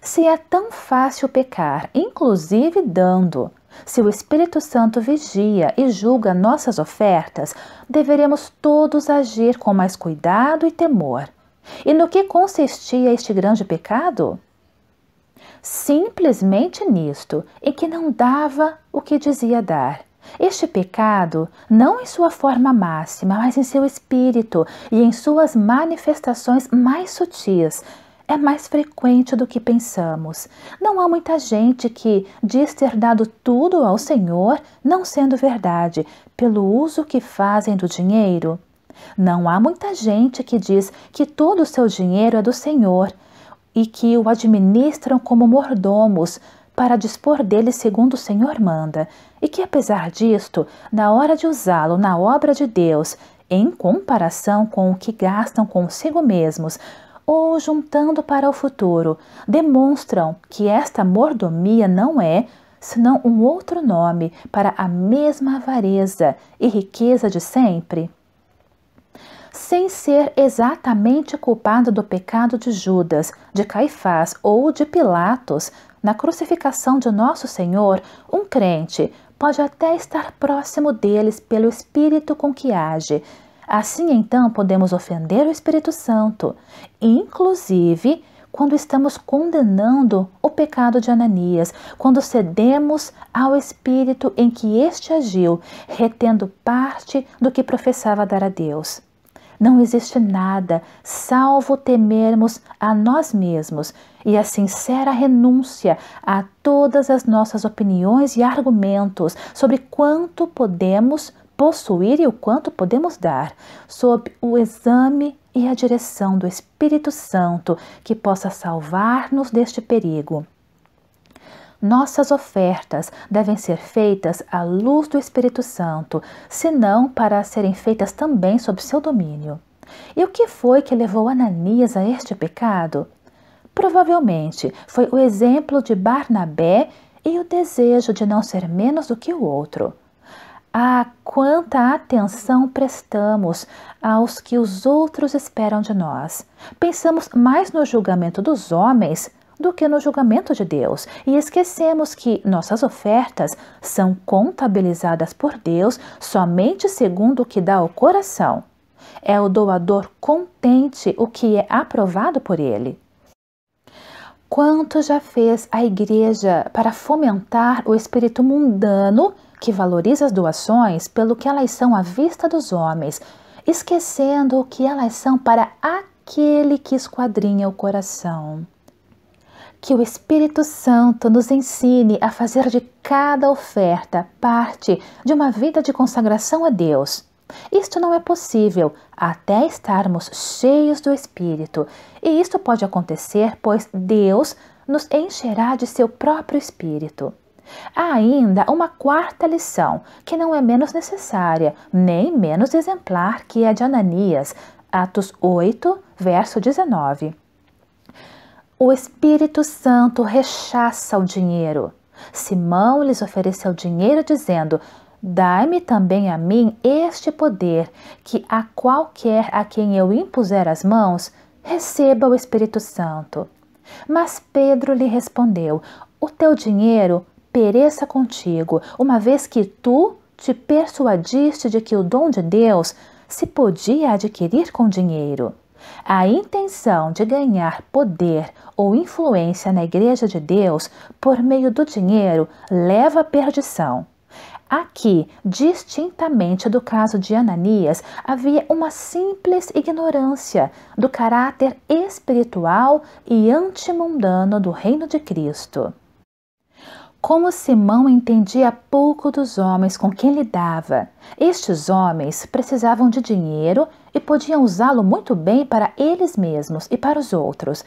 Se é tão fácil pecar, inclusive dando, se o Espírito Santo vigia e julga nossas ofertas, deveremos todos agir com mais cuidado e temor. E no que consistia este grande pecado? Simplesmente nisto, em que não dava o que dizia dar. Este pecado, não em sua forma máxima, mas em seu espírito e em suas manifestações mais sutis, é mais frequente do que pensamos. Não há muita gente que diz ter dado tudo ao Senhor, não sendo verdade, pelo uso que fazem do dinheiro. Não há muita gente que diz que todo o seu dinheiro é do Senhor e que o administram como mordomos para dispor dele segundo o Senhor manda, e que, apesar disto, na hora de usá-lo na obra de Deus, em comparação com o que gastam consigo mesmos, ou juntando para o futuro, demonstram que esta mordomia não é, senão um outro nome para a mesma avareza e riqueza de sempre? Sem ser exatamente culpado do pecado de Judas, de Caifás ou de Pilatos, na crucificação de Nosso Senhor, um crente pode até estar próximo deles pelo espírito com que age. Assim, então, podemos ofender o Espírito Santo, inclusive quando estamos condenando o pecado de Ananias, quando cedemos ao espírito em que este agiu, retendo parte do que professava dar a Deus. Não existe nada salvo temermos a nós mesmos e a sincera renúncia a todas as nossas opiniões e argumentos sobre quanto podemos possuir e o quanto podemos dar, sob o exame e a direção do Espírito Santo que possa salvar-nos deste perigo. Nossas ofertas devem ser feitas à luz do Espírito Santo, senão para serem feitas também sob seu domínio. E o que foi que levou Ananias a este pecado? Provavelmente foi o exemplo de Barnabé e o desejo de não ser menos do que o outro. Ah, quanta atenção prestamos aos que os outros esperam de nós! Pensamos mais no julgamento dos homens do que no julgamento de Deus e esquecemos que nossas ofertas são contabilizadas por Deus somente segundo o que dá ao coração. É o doador contente o que é aprovado por ele quanto já fez a igreja para fomentar o espírito mundano que valoriza as doações pelo que elas são à vista dos homens, esquecendo o que elas são para aquele que esquadrinha o coração. Que o Espírito Santo nos ensine a fazer de cada oferta parte de uma vida de consagração a Deus isto não é possível até estarmos cheios do Espírito, e isto pode acontecer, pois Deus nos encherá de seu próprio Espírito. Há ainda uma quarta lição, que não é menos necessária, nem menos exemplar, que a é de Ananias, Atos 8, verso 19. O Espírito Santo rechaça o dinheiro. Simão lhes ofereceu dinheiro, dizendo: Dai-me também a mim este poder, que a qualquer a quem eu impuser as mãos, receba o Espírito Santo. Mas Pedro lhe respondeu: O teu dinheiro pereça contigo, uma vez que tu te persuadiste de que o dom de Deus se podia adquirir com dinheiro. A intenção de ganhar poder ou influência na Igreja de Deus por meio do dinheiro leva à perdição. Aqui, distintamente do caso de Ananias, havia uma simples ignorância do caráter espiritual e antimundano do reino de Cristo. Como Simão entendia pouco dos homens com quem lidava, estes homens precisavam de dinheiro e podiam usá-lo muito bem para eles mesmos e para os outros,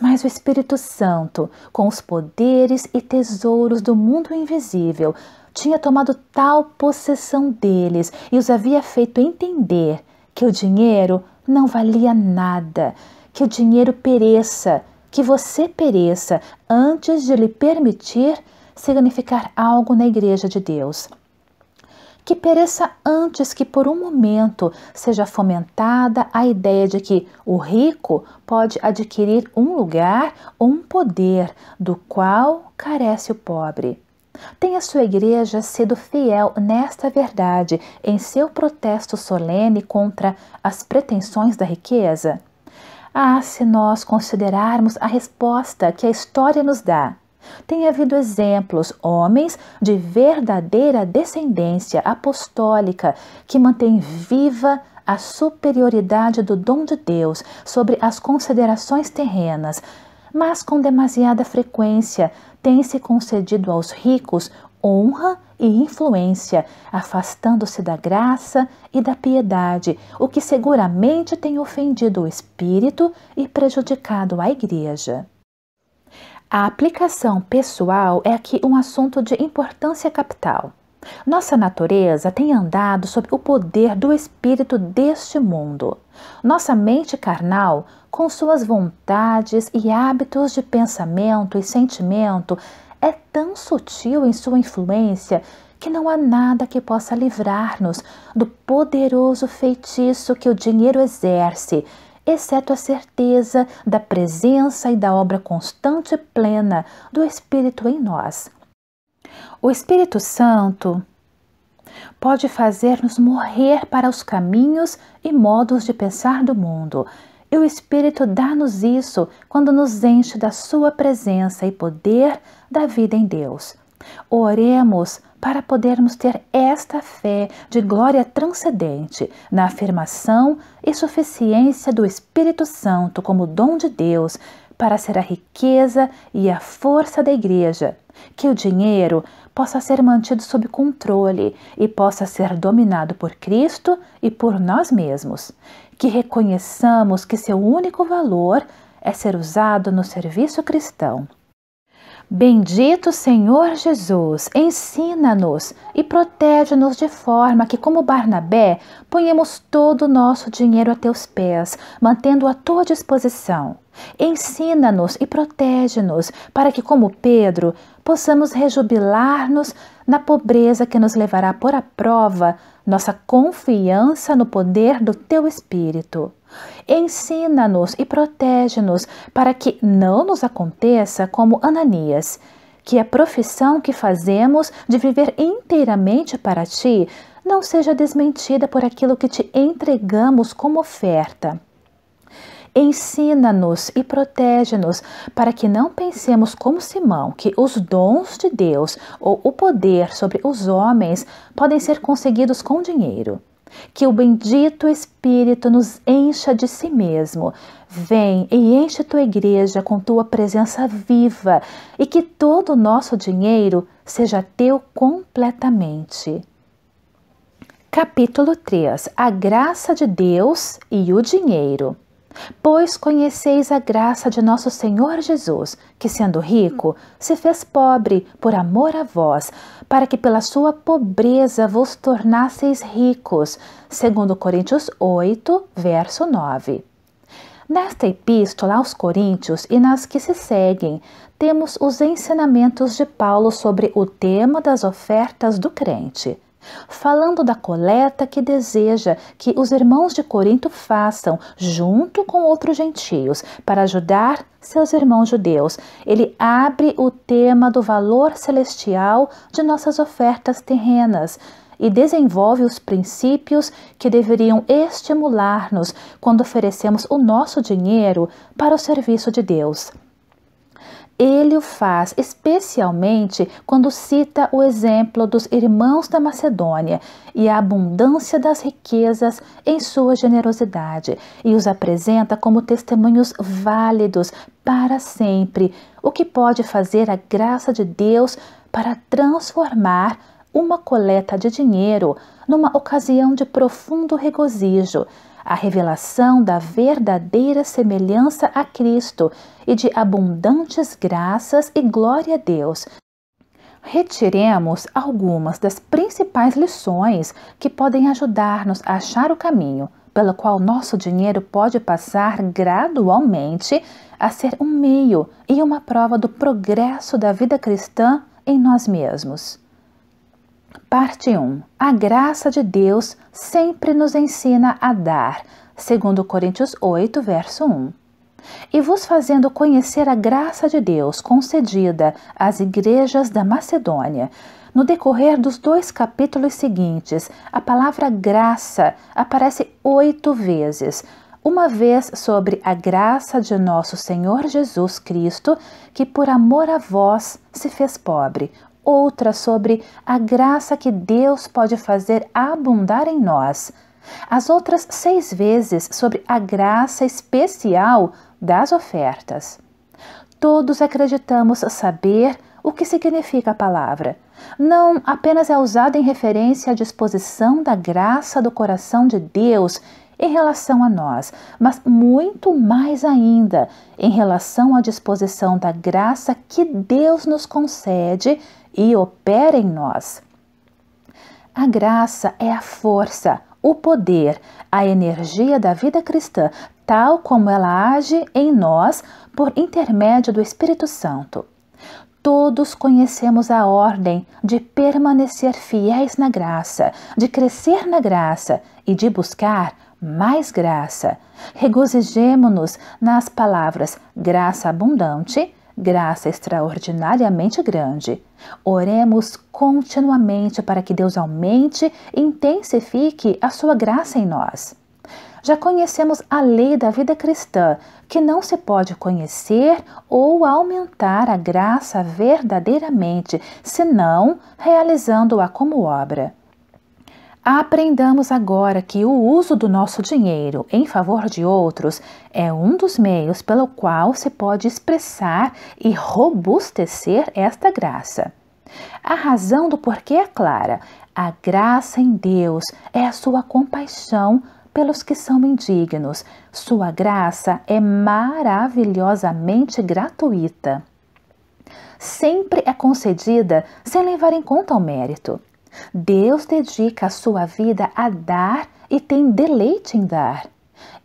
mas o Espírito Santo, com os poderes e tesouros do mundo invisível, tinha tomado tal possessão deles e os havia feito entender que o dinheiro não valia nada, que o dinheiro pereça, que você pereça, antes de lhe permitir significar algo na Igreja de Deus. Que pereça antes que por um momento seja fomentada a ideia de que o rico pode adquirir um lugar ou um poder do qual carece o pobre. Tenha sua igreja sido fiel nesta verdade em seu protesto solene contra as pretensões da riqueza? Ah, se nós considerarmos a resposta que a história nos dá. Tem havido exemplos, homens de verdadeira descendência apostólica que mantém viva a superioridade do dom de Deus sobre as considerações terrenas, mas com demasiada frequência tem-se concedido aos ricos honra e influência, afastando-se da graça e da piedade, o que seguramente tem ofendido o espírito e prejudicado a igreja. A aplicação pessoal é aqui um assunto de importância capital. Nossa natureza tem andado sob o poder do espírito deste mundo. Nossa mente carnal com suas vontades e hábitos de pensamento e sentimento, é tão sutil em sua influência que não há nada que possa livrar-nos do poderoso feitiço que o dinheiro exerce, exceto a certeza da presença e da obra constante e plena do Espírito em nós. O Espírito Santo pode fazer-nos morrer para os caminhos e modos de pensar do mundo e o Espírito dá-nos isso quando nos enche da Sua presença e poder da vida em Deus. Oremos para podermos ter esta fé de glória transcendente na afirmação e suficiência do Espírito Santo como dom de Deus para ser a riqueza e a força da igreja, que o dinheiro possa ser mantido sob controle e possa ser dominado por Cristo e por nós mesmos, que reconheçamos que seu único valor é ser usado no serviço cristão. Bendito Senhor Jesus, ensina-nos e protege-nos de forma que, como Barnabé, ponhamos todo o nosso dinheiro a teus pés, mantendo-o à tua disposição. Ensina-nos e protege-nos, para que, como Pedro, possamos rejubilar-nos na pobreza que nos levará a pôr à prova nossa confiança no poder do Teu Espírito. Ensina-nos e protege-nos, para que não nos aconteça como Ananias, que a profissão que fazemos de viver inteiramente para Ti não seja desmentida por aquilo que te entregamos como oferta Ensina-nos e protege-nos para que não pensemos como Simão que os dons de Deus ou o poder sobre os homens podem ser conseguidos com dinheiro. Que o bendito Espírito nos encha de si mesmo. Vem e enche tua igreja com tua presença viva e que todo o nosso dinheiro seja teu completamente. Capítulo 3 A graça de Deus e o dinheiro. Pois conheceis a graça de nosso Senhor Jesus, que sendo rico, se fez pobre por amor a vós, para que pela sua pobreza vos tornasseis ricos. Segundo Coríntios 8, verso 9. Nesta epístola aos Coríntios e nas que se seguem, temos os ensinamentos de Paulo sobre o tema das ofertas do crente falando da coleta que deseja que os irmãos de Corinto façam junto com outros gentios para ajudar seus irmãos judeus. Ele abre o tema do valor celestial de nossas ofertas terrenas e desenvolve os princípios que deveriam estimular-nos quando oferecemos o nosso dinheiro para o serviço de Deus. Ele o faz especialmente quando cita o exemplo dos irmãos da Macedônia e a abundância das riquezas em sua generosidade e os apresenta como testemunhos válidos para sempre, o que pode fazer a graça de Deus para transformar uma coleta de dinheiro numa ocasião de profundo regozijo a revelação da verdadeira semelhança a Cristo e de abundantes graças e glória a Deus. Retiremos algumas das principais lições que podem ajudar-nos a achar o caminho pelo qual nosso dinheiro pode passar gradualmente a ser um meio e uma prova do progresso da vida cristã em nós mesmos. Parte 1. A graça de Deus sempre nos ensina a dar, segundo Coríntios 8, verso 1. E vos fazendo conhecer a graça de Deus concedida às igrejas da Macedônia. No decorrer dos dois capítulos seguintes, a palavra graça aparece oito vezes, uma vez sobre a graça de nosso Senhor Jesus Cristo, que por amor a vós se fez pobre, outra sobre a graça que Deus pode fazer abundar em nós, as outras seis vezes sobre a graça especial das ofertas. Todos acreditamos saber o que significa a palavra. Não apenas é usada em referência à disposição da graça do coração de Deus em relação a nós, mas muito mais ainda em relação à disposição da graça que Deus nos concede e opera em nós. A graça é a força, o poder, a energia da vida cristã, tal como ela age em nós por intermédio do Espírito Santo. Todos conhecemos a ordem de permanecer fiéis na graça, de crescer na graça e de buscar mais graça. Regozijemo-nos nas palavras graça abundante graça extraordinariamente grande. Oremos continuamente para que Deus aumente e intensifique a sua graça em nós. Já conhecemos a lei da vida cristã, que não se pode conhecer ou aumentar a graça verdadeiramente, senão realizando-a como obra. Aprendamos agora que o uso do nosso dinheiro em favor de outros é um dos meios pelo qual se pode expressar e robustecer esta graça. A razão do porquê é clara. A graça em Deus é a sua compaixão pelos que são indignos. Sua graça é maravilhosamente gratuita. Sempre é concedida sem levar em conta o mérito. Deus dedica a sua vida a dar e tem deleite em dar.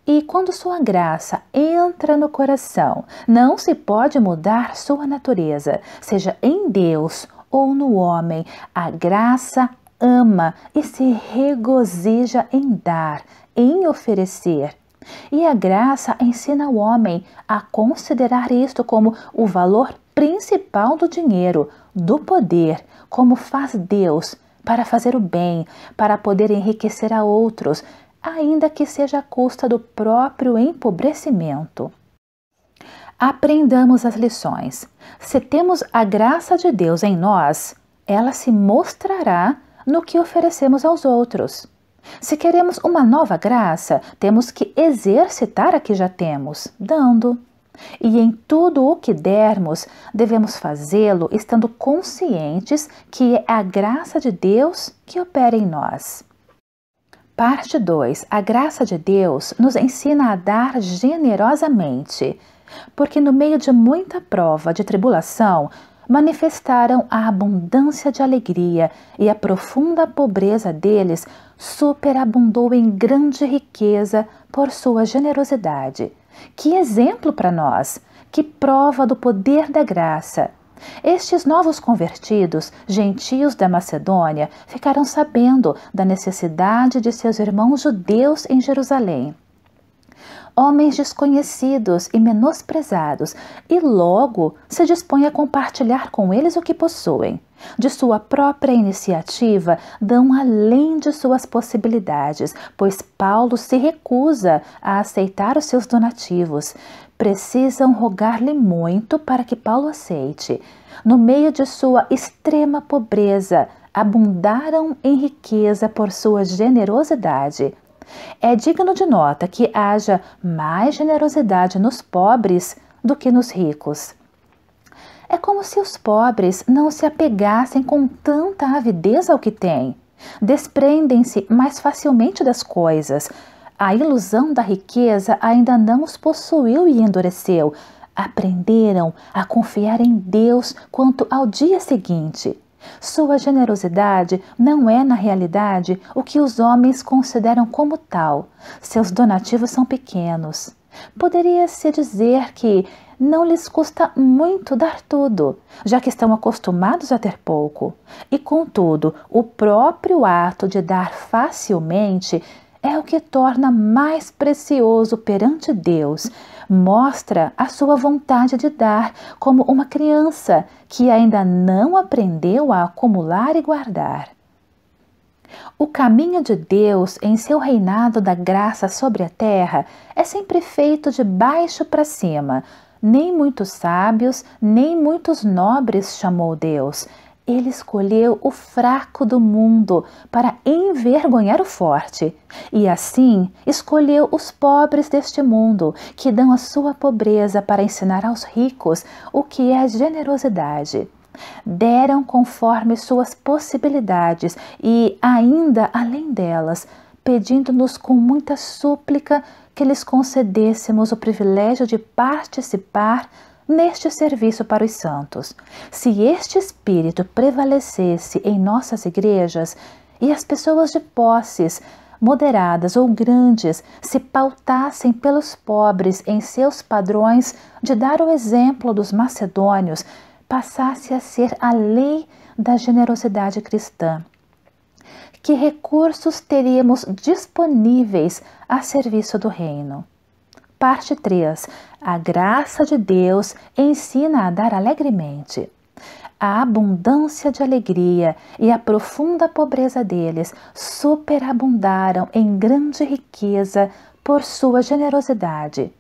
E quando sua graça entra no coração, não se pode mudar sua natureza, seja em Deus ou no homem. A graça ama e se regozija em dar, em oferecer. E a graça ensina o homem a considerar isto como o valor principal do dinheiro, do poder, como faz Deus para fazer o bem, para poder enriquecer a outros, ainda que seja à custa do próprio empobrecimento. Aprendamos as lições. Se temos a graça de Deus em nós, ela se mostrará no que oferecemos aos outros. Se queremos uma nova graça, temos que exercitar a que já temos, dando. E em tudo o que dermos, devemos fazê-lo estando conscientes que é a graça de Deus que opera em nós. Parte 2. A graça de Deus nos ensina a dar generosamente, porque no meio de muita prova de tribulação, manifestaram a abundância de alegria e a profunda pobreza deles superabundou em grande riqueza por sua generosidade. Que exemplo para nós! Que prova do poder da graça! Estes novos convertidos, gentios da Macedônia, ficaram sabendo da necessidade de seus irmãos judeus em Jerusalém homens desconhecidos e menosprezados, e logo se dispõe a compartilhar com eles o que possuem. De sua própria iniciativa, dão além de suas possibilidades, pois Paulo se recusa a aceitar os seus donativos. Precisam rogar-lhe muito para que Paulo aceite. No meio de sua extrema pobreza, abundaram em riqueza por sua generosidade. É digno de nota que haja mais generosidade nos pobres do que nos ricos. É como se os pobres não se apegassem com tanta avidez ao que têm. Desprendem-se mais facilmente das coisas. A ilusão da riqueza ainda não os possuiu e endureceu. Aprenderam a confiar em Deus quanto ao dia seguinte sua generosidade não é, na realidade, o que os homens consideram como tal. Seus donativos são pequenos. Poderia-se dizer que não lhes custa muito dar tudo, já que estão acostumados a ter pouco. E, contudo, o próprio ato de dar facilmente é o que torna mais precioso perante Deus mostra a sua vontade de dar, como uma criança que ainda não aprendeu a acumular e guardar. O caminho de Deus em seu reinado da graça sobre a terra é sempre feito de baixo para cima. Nem muitos sábios, nem muitos nobres chamou Deus, ele escolheu o fraco do mundo para envergonhar o forte, e assim escolheu os pobres deste mundo, que dão a sua pobreza para ensinar aos ricos o que é generosidade. Deram conforme suas possibilidades e ainda além delas, pedindo-nos com muita súplica que lhes concedêssemos o privilégio de participar neste serviço para os santos. Se este espírito prevalecesse em nossas igrejas e as pessoas de posses, moderadas ou grandes, se pautassem pelos pobres em seus padrões de dar o exemplo dos macedônios, passasse a ser a lei da generosidade cristã. Que recursos teríamos disponíveis a serviço do reino? Parte 3. A graça de Deus ensina a dar alegremente. A abundância de alegria e a profunda pobreza deles superabundaram em grande riqueza por sua generosidade.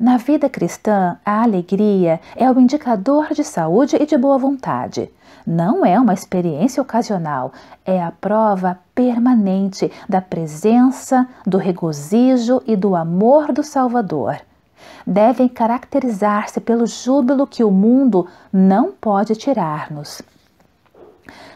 Na vida cristã, a alegria é o indicador de saúde e de boa vontade não é uma experiência ocasional, é a prova permanente da presença, do regozijo e do amor do Salvador. Devem caracterizar-se pelo júbilo que o mundo não pode tirar-nos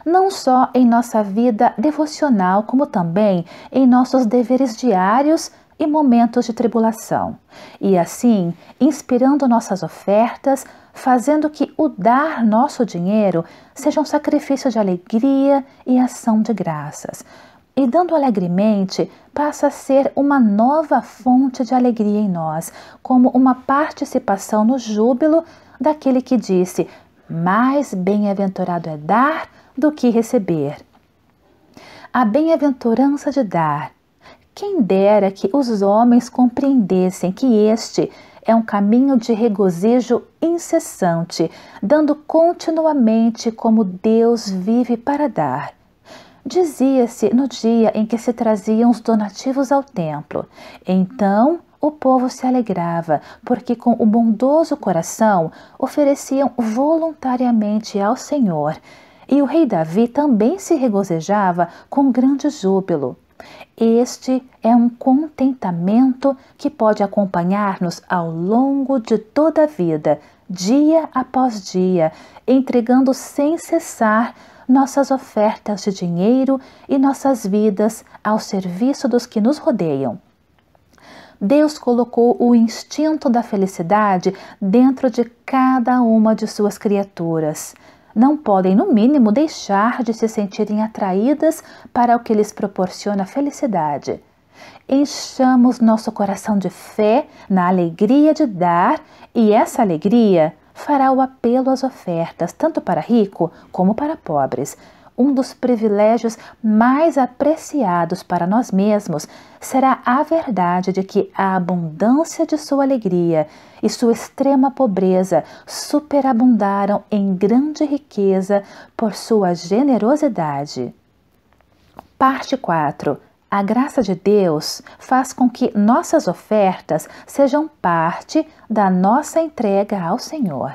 não só em nossa vida devocional, como também em nossos deveres diários e momentos de tribulação, e assim, inspirando nossas ofertas, fazendo que o dar nosso dinheiro seja um sacrifício de alegria e ação de graças, e dando alegremente, passa a ser uma nova fonte de alegria em nós, como uma participação no júbilo daquele que disse: Mais bem-aventurado é dar do que receber. A bem-aventurança de dar quem dera que os homens compreendessem que este é um caminho de regozijo incessante, dando continuamente como Deus vive para dar. Dizia-se no dia em que se traziam os donativos ao templo. Então o povo se alegrava, porque com o bondoso coração ofereciam voluntariamente ao Senhor. E o rei Davi também se regozejava com grande júbilo este é um contentamento que pode acompanhar-nos ao longo de toda a vida, dia após dia, entregando sem cessar nossas ofertas de dinheiro e nossas vidas ao serviço dos que nos rodeiam. Deus colocou o instinto da felicidade dentro de cada uma de suas criaturas não podem, no mínimo, deixar de se sentirem atraídas para o que lhes proporciona felicidade. Enchamos nosso coração de fé na alegria de dar, e essa alegria fará o apelo às ofertas, tanto para rico como para pobres um dos privilégios mais apreciados para nós mesmos será a verdade de que a abundância de sua alegria e sua extrema pobreza superabundaram em grande riqueza por sua generosidade. Parte 4. A graça de Deus faz com que nossas ofertas sejam parte da nossa entrega ao Senhor.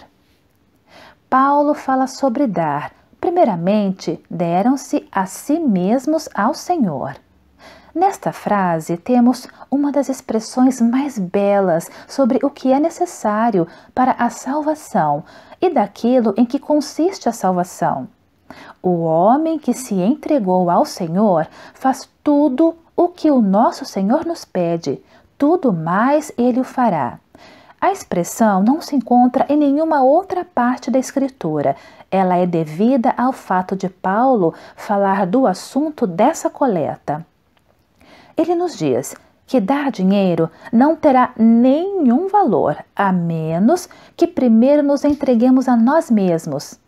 Paulo fala sobre dar Primeiramente, deram-se a si mesmos ao Senhor. Nesta frase, temos uma das expressões mais belas sobre o que é necessário para a salvação e daquilo em que consiste a salvação. O homem que se entregou ao Senhor faz tudo o que o nosso Senhor nos pede, tudo mais ele o fará. A expressão não se encontra em nenhuma outra parte da Escritura. Ela é devida ao fato de Paulo falar do assunto dessa coleta. Ele nos diz que dar dinheiro não terá nenhum valor, a menos que primeiro nos entreguemos a nós mesmos.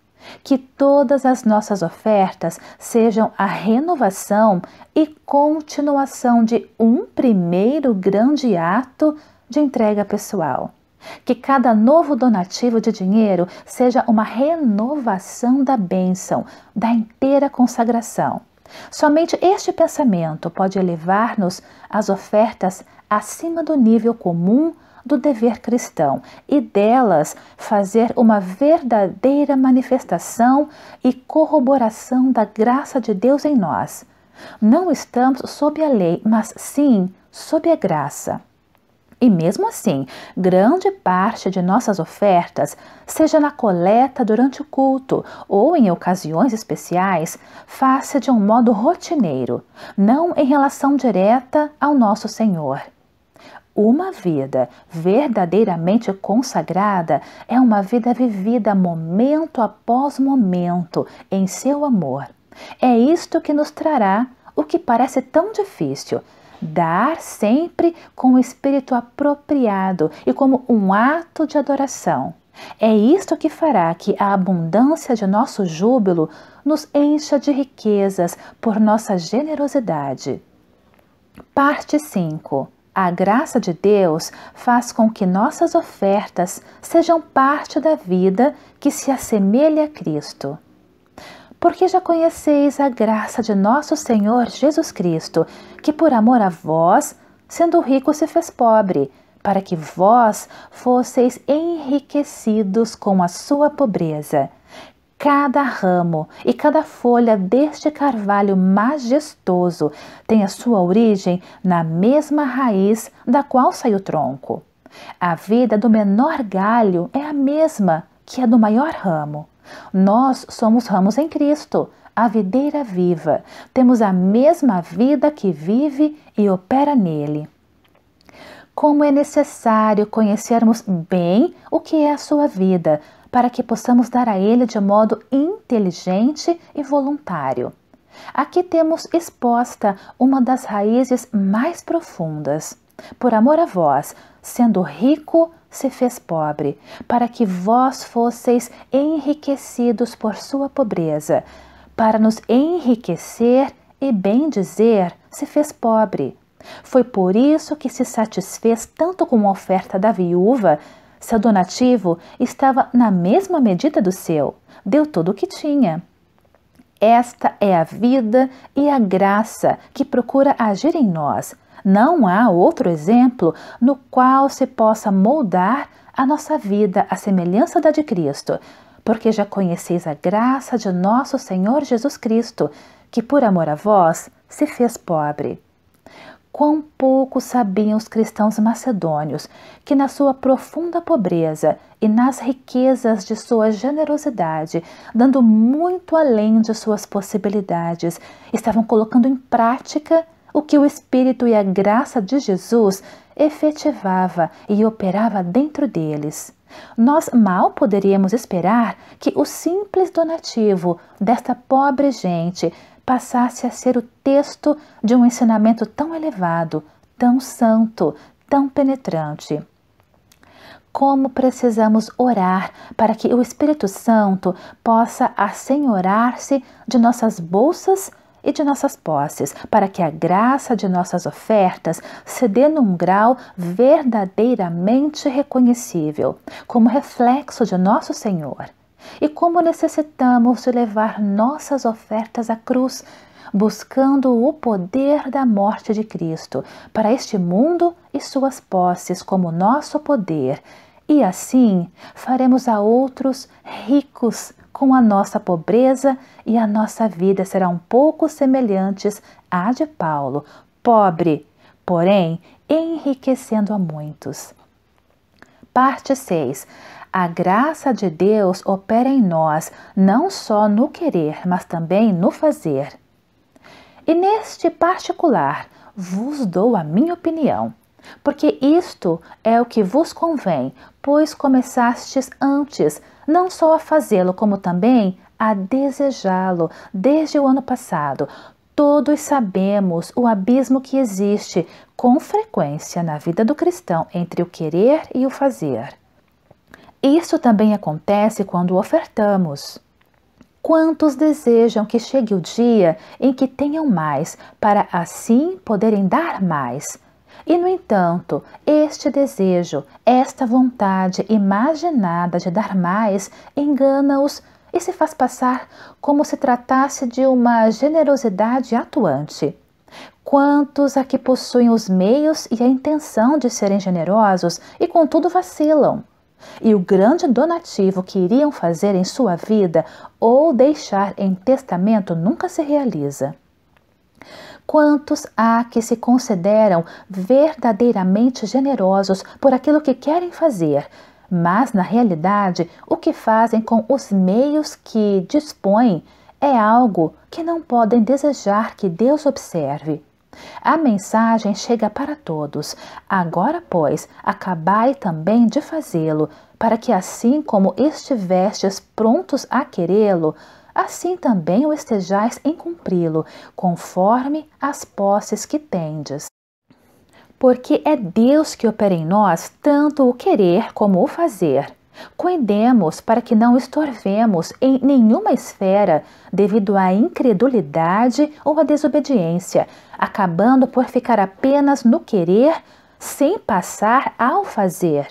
Que todas as nossas ofertas sejam a renovação e continuação de um primeiro grande ato de entrega pessoal. Que cada novo donativo de dinheiro seja uma renovação da bênção, da inteira consagração. Somente este pensamento pode elevar-nos às ofertas acima do nível comum do dever cristão e delas fazer uma verdadeira manifestação e corroboração da graça de Deus em nós. Não estamos sob a lei, mas sim sob a graça. E mesmo assim, grande parte de nossas ofertas, seja na coleta durante o culto ou em ocasiões especiais, faça de um modo rotineiro, não em relação direta ao nosso Senhor. Uma vida verdadeiramente consagrada é uma vida vivida momento após momento em seu amor. É isto que nos trará o que parece tão difícil, dar sempre com o espírito apropriado e como um ato de adoração. É isto que fará que a abundância de nosso júbilo nos encha de riquezas por nossa generosidade. Parte 5. A graça de Deus faz com que nossas ofertas sejam parte da vida que se assemelha a Cristo porque já conheceis a graça de nosso Senhor Jesus Cristo, que por amor a vós, sendo rico, se fez pobre, para que vós fosseis enriquecidos com a sua pobreza. Cada ramo e cada folha deste carvalho majestoso tem a sua origem na mesma raiz da qual sai o tronco. A vida do menor galho é a mesma que a do maior ramo. Nós somos ramos em Cristo, a videira viva. Temos a mesma vida que vive e opera nele. Como é necessário conhecermos bem o que é a sua vida, para que possamos dar a ele de modo inteligente e voluntário. Aqui temos exposta uma das raízes mais profundas. Por amor a vós, sendo rico se fez pobre, para que vós fosseis enriquecidos por sua pobreza, para nos enriquecer e bem dizer, se fez pobre. Foi por isso que se satisfez tanto com a oferta da viúva, seu donativo estava na mesma medida do seu, deu tudo o que tinha. Esta é a vida e a graça que procura agir em nós, não há outro exemplo no qual se possa moldar a nossa vida à semelhança da de Cristo, porque já conheceis a graça de nosso Senhor Jesus Cristo, que por amor a vós se fez pobre. Quão pouco sabiam os cristãos macedônios que, na sua profunda pobreza e nas riquezas de sua generosidade, dando muito além de suas possibilidades, estavam colocando em prática o que o Espírito e a graça de Jesus efetivava e operava dentro deles. Nós mal poderíamos esperar que o simples donativo desta pobre gente passasse a ser o texto de um ensinamento tão elevado, tão santo, tão penetrante como precisamos orar para que o Espírito Santo possa assenhorar-se de nossas bolsas e de nossas posses, para que a graça de nossas ofertas se dê num grau verdadeiramente reconhecível, como reflexo de nosso Senhor. E como necessitamos de levar nossas ofertas à cruz, buscando o poder da morte de Cristo para este mundo e suas posses como nosso poder, e assim faremos a outros ricos com a nossa pobreza e a nossa vida serão um pouco semelhantes à de Paulo, pobre, porém enriquecendo a muitos. Parte 6. A graça de Deus opera em nós, não só no querer, mas também no fazer. E neste particular, vos dou a minha opinião, porque isto é o que vos convém, pois começastes antes, não só a fazê-lo, como também a desejá-lo desde o ano passado. Todos sabemos o abismo que existe com frequência na vida do cristão entre o querer e o fazer. Isso também acontece quando ofertamos. Quantos desejam que chegue o dia em que tenham mais, para assim poderem dar mais? E, no entanto, este desejo, esta vontade imaginada de dar mais, engana-os e se faz passar como se tratasse de uma generosidade atuante. Quantos aqui possuem os meios e a intenção de serem generosos e, contudo, vacilam? E o grande donativo que iriam fazer em sua vida ou deixar em testamento nunca se realiza. Quantos há que se consideram verdadeiramente generosos por aquilo que querem fazer, mas na realidade o que fazem com os meios que dispõem é algo que não podem desejar que Deus observe. A mensagem chega para todos. Agora, pois, acabai também de fazê-lo, para que, assim como estivestes prontos a querê-lo, assim também o estejais em cumpri-lo, conforme as posses que tendes. Porque é Deus que opera em nós tanto o querer como o fazer. Cuidemos para que não estorvemos em nenhuma esfera devido à incredulidade ou à desobediência, acabando por ficar apenas no querer sem passar ao fazer.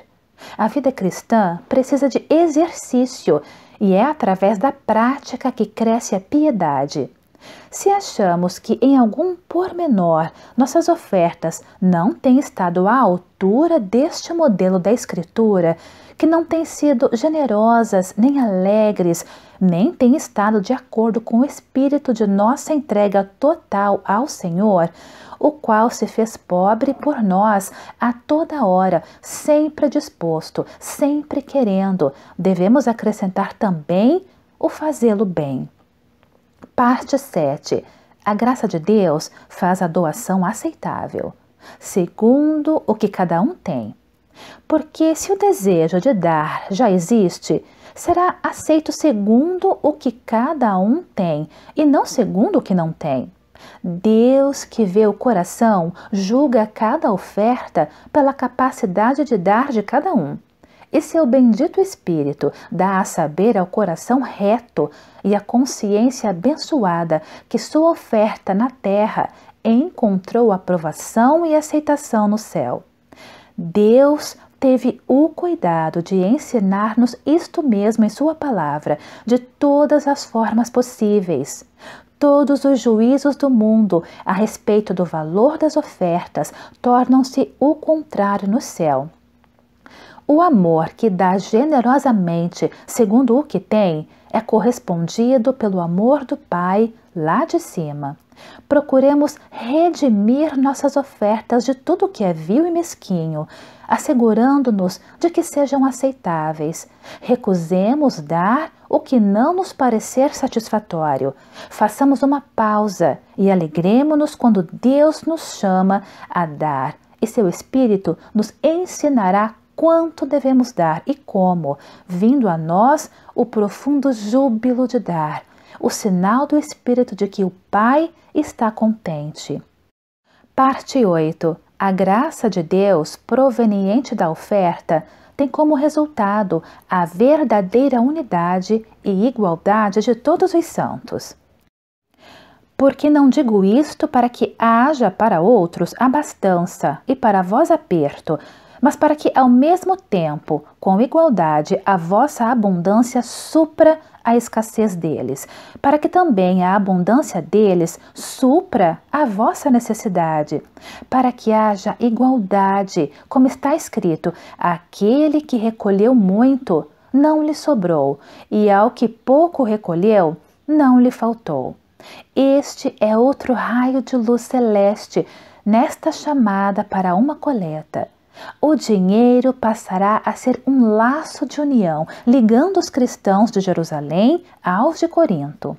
A vida cristã precisa de exercício e é através da prática que cresce a piedade. Se achamos que em algum pormenor nossas ofertas não têm estado à altura deste modelo da Escritura, que não têm sido generosas nem alegres, nem têm estado de acordo com o espírito de nossa entrega total ao Senhor, o qual se fez pobre por nós a toda hora, sempre disposto, sempre querendo. Devemos acrescentar também o fazê-lo bem. Parte 7. A graça de Deus faz a doação aceitável, segundo o que cada um tem. Porque se o desejo de dar já existe, será aceito segundo o que cada um tem e não segundo o que não tem. Deus, que vê o coração, julga cada oferta pela capacidade de dar de cada um. E seu é bendito Espírito dá a saber ao coração reto e à consciência abençoada que sua oferta na terra encontrou aprovação e aceitação no céu. Deus teve o cuidado de ensinar-nos isto mesmo em Sua palavra, de todas as formas possíveis. Todos os juízos do mundo a respeito do valor das ofertas tornam-se o contrário no céu. O amor que dá generosamente segundo o que tem é correspondido pelo amor do Pai lá de cima. Procuremos redimir nossas ofertas de tudo que é vil e mesquinho assegurando-nos de que sejam aceitáveis. Recusemos dar o que não nos parecer satisfatório. Façamos uma pausa e alegremos-nos quando Deus nos chama a dar, e seu Espírito nos ensinará quanto devemos dar e como, vindo a nós o profundo júbilo de dar, o sinal do Espírito de que o Pai está contente. Parte 8 a graça de Deus proveniente da oferta tem como resultado a verdadeira unidade e igualdade de todos os santos. Porque não digo isto para que haja para outros abastança e para vós aperto, mas para que ao mesmo tempo, com igualdade, a vossa abundância supra a escassez deles, para que também a abundância deles supra a vossa necessidade, para que haja igualdade, como está escrito: aquele que recolheu muito, não lhe sobrou, e ao que pouco recolheu, não lhe faltou. Este é outro raio de luz celeste nesta chamada para uma coleta. O dinheiro passará a ser um laço de união, ligando os cristãos de Jerusalém aos de Corinto.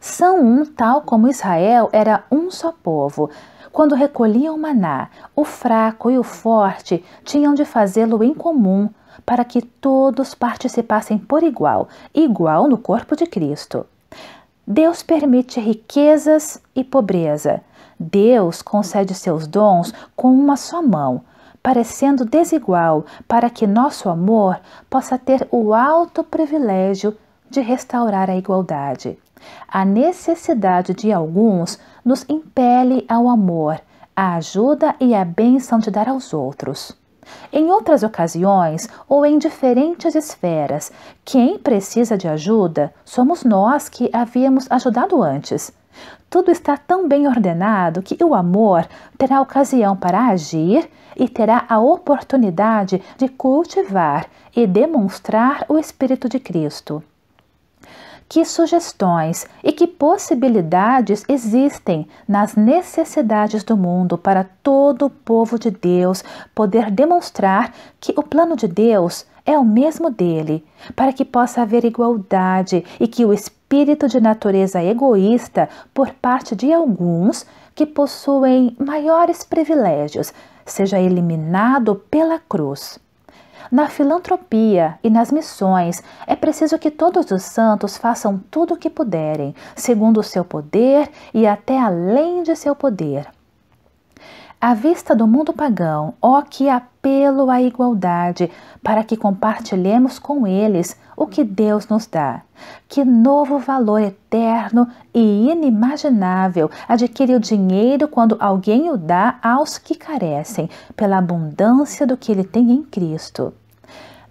São um, tal como Israel era um só povo. Quando recolhiam maná, o fraco e o forte tinham de fazê-lo em comum, para que todos participassem por igual, igual no corpo de Cristo. Deus permite riquezas e pobreza. Deus concede seus dons com uma só mão, parecendo desigual, para que nosso amor possa ter o alto privilégio de restaurar a igualdade. A necessidade de alguns nos impele ao amor, à ajuda e à bênção de dar aos outros. Em outras ocasiões ou em diferentes esferas, quem precisa de ajuda somos nós que havíamos ajudado antes. Tudo está tão bem ordenado que o amor terá ocasião para agir e terá a oportunidade de cultivar e demonstrar o Espírito de Cristo que sugestões e que possibilidades existem nas necessidades do mundo para todo o povo de Deus poder demonstrar que o plano de Deus é o mesmo dele, para que possa haver igualdade e que o espírito de natureza egoísta por parte de alguns que possuem maiores privilégios seja eliminado pela cruz na filantropia e nas missões, é preciso que todos os santos façam tudo o que puderem, segundo o seu poder e até além de seu poder à vista do mundo pagão, ó que apelo à igualdade, para que compartilhemos com eles o que Deus nos dá. Que novo valor eterno e inimaginável adquire o dinheiro quando alguém o dá aos que carecem, pela abundância do que ele tem em Cristo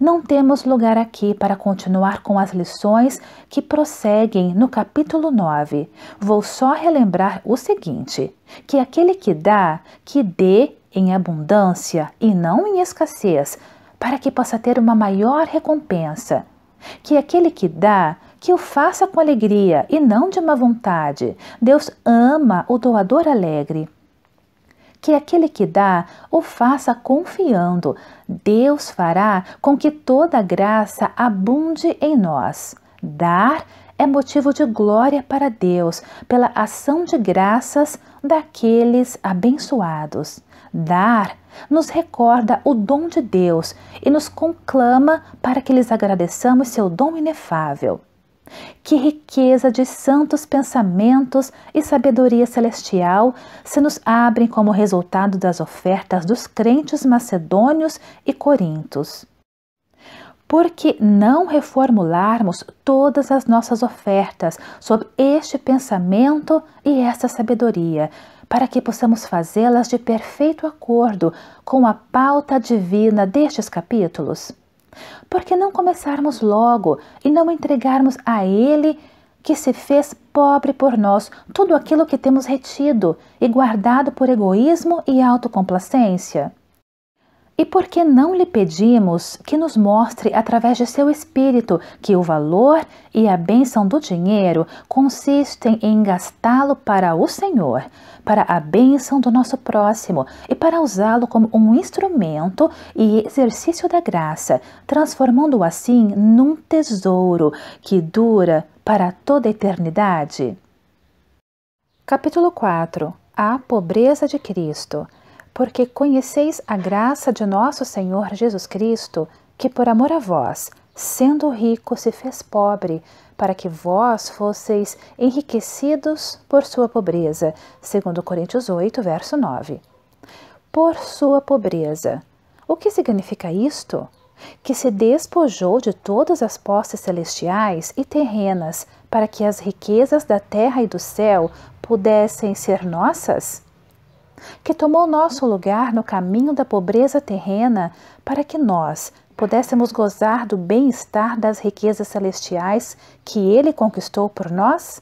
não temos lugar aqui para continuar com as lições que prosseguem no capítulo 9. Vou só relembrar o seguinte: que aquele que dá, que dê em abundância e não em escassez, para que possa ter uma maior recompensa. Que aquele que dá, que o faça com alegria e não de má vontade. Deus ama o doador alegre que aquele que dá o faça confiando. Deus fará com que toda graça abunde em nós. Dar é motivo de glória para Deus pela ação de graças daqueles abençoados. Dar nos recorda o dom de Deus e nos conclama para que lhes agradeçamos seu dom inefável. Que riqueza de santos pensamentos e sabedoria celestial se nos abrem como resultado das ofertas dos crentes macedônios e corintos. Por que não reformularmos todas as nossas ofertas sob este pensamento e esta sabedoria, para que possamos fazê-las de perfeito acordo com a pauta divina destes capítulos? Por que não começarmos logo e não entregarmos a Ele que se fez pobre por nós tudo aquilo que temos retido e guardado por egoísmo e autocomplacência? E por que não lhe pedimos que nos mostre através de seu espírito que o valor e a bênção do dinheiro consistem em gastá-lo para o Senhor, para a bênção do nosso próximo e para usá-lo como um instrumento e exercício da graça, transformando-o assim num tesouro que dura para toda a eternidade? Capítulo 4 A pobreza de Cristo porque conheceis a graça de nosso Senhor Jesus Cristo, que por amor a vós, sendo rico, se fez pobre, para que vós fosseis enriquecidos por sua pobreza. Segundo Coríntios 8, verso 9. Por sua pobreza. O que significa isto? Que se despojou de todas as posses celestiais e terrenas para que as riquezas da terra e do céu pudessem ser nossas? que tomou nosso lugar no caminho da pobreza terrena para que nós pudéssemos gozar do bem-estar das riquezas celestiais que ele conquistou por nós?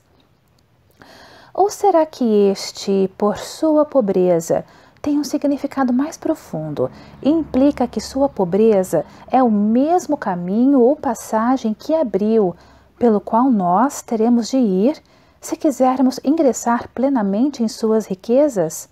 Ou será que este, por sua pobreza, tem um significado mais profundo e implica que sua pobreza é o mesmo caminho ou passagem que abriu, pelo qual nós teremos de ir se quisermos ingressar plenamente em suas riquezas?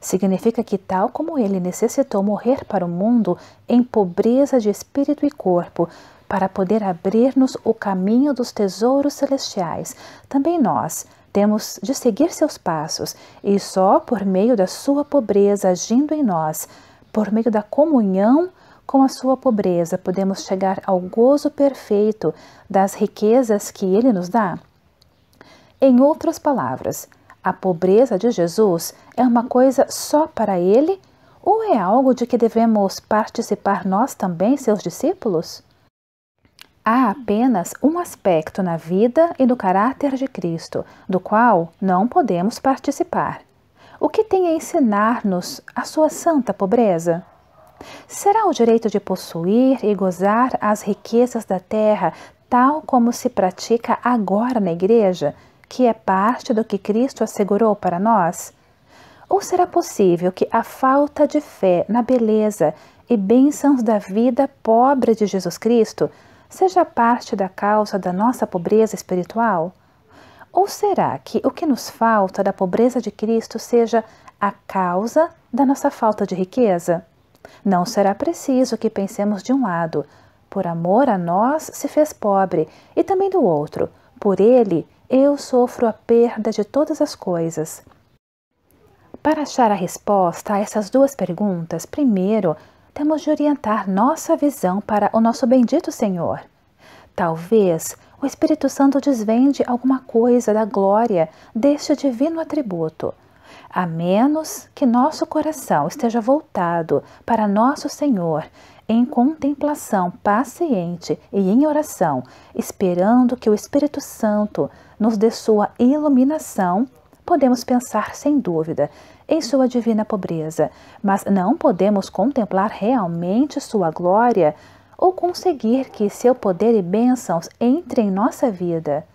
Significa que, tal como ele necessitou morrer para o mundo em pobreza de espírito e corpo, para poder abrir-nos o caminho dos tesouros celestiais, também nós temos de seguir seus passos, e só por meio da sua pobreza agindo em nós, por meio da comunhão com a sua pobreza, podemos chegar ao gozo perfeito das riquezas que ele nos dá? Em outras palavras, a pobreza de Jesus é uma coisa só para ele ou é algo de que devemos participar nós também, seus discípulos? Há apenas um aspecto na vida e no caráter de Cristo do qual não podemos participar. O que tem a ensinar-nos a sua santa pobreza? Será o direito de possuir e gozar as riquezas da terra, tal como se pratica agora na igreja, que é parte do que Cristo assegurou para nós? Ou será possível que a falta de fé na beleza e bênçãos da vida pobre de Jesus Cristo seja parte da causa da nossa pobreza espiritual? Ou será que o que nos falta da pobreza de Cristo seja a causa da nossa falta de riqueza? Não será preciso que pensemos de um lado, por amor a nós se fez pobre, e também do outro, por ele, eu sofro a perda de todas as coisas. Para achar a resposta a essas duas perguntas, primeiro, temos de orientar nossa visão para o nosso bendito Senhor. Talvez o Espírito Santo desvende alguma coisa da glória deste divino atributo, a menos que nosso coração esteja voltado para nosso Senhor em contemplação paciente e em oração, esperando que o Espírito Santo nos dê sua iluminação, podemos pensar sem dúvida em sua divina pobreza, mas não podemos contemplar realmente sua glória ou conseguir que seu poder e bênçãos entrem em nossa vida.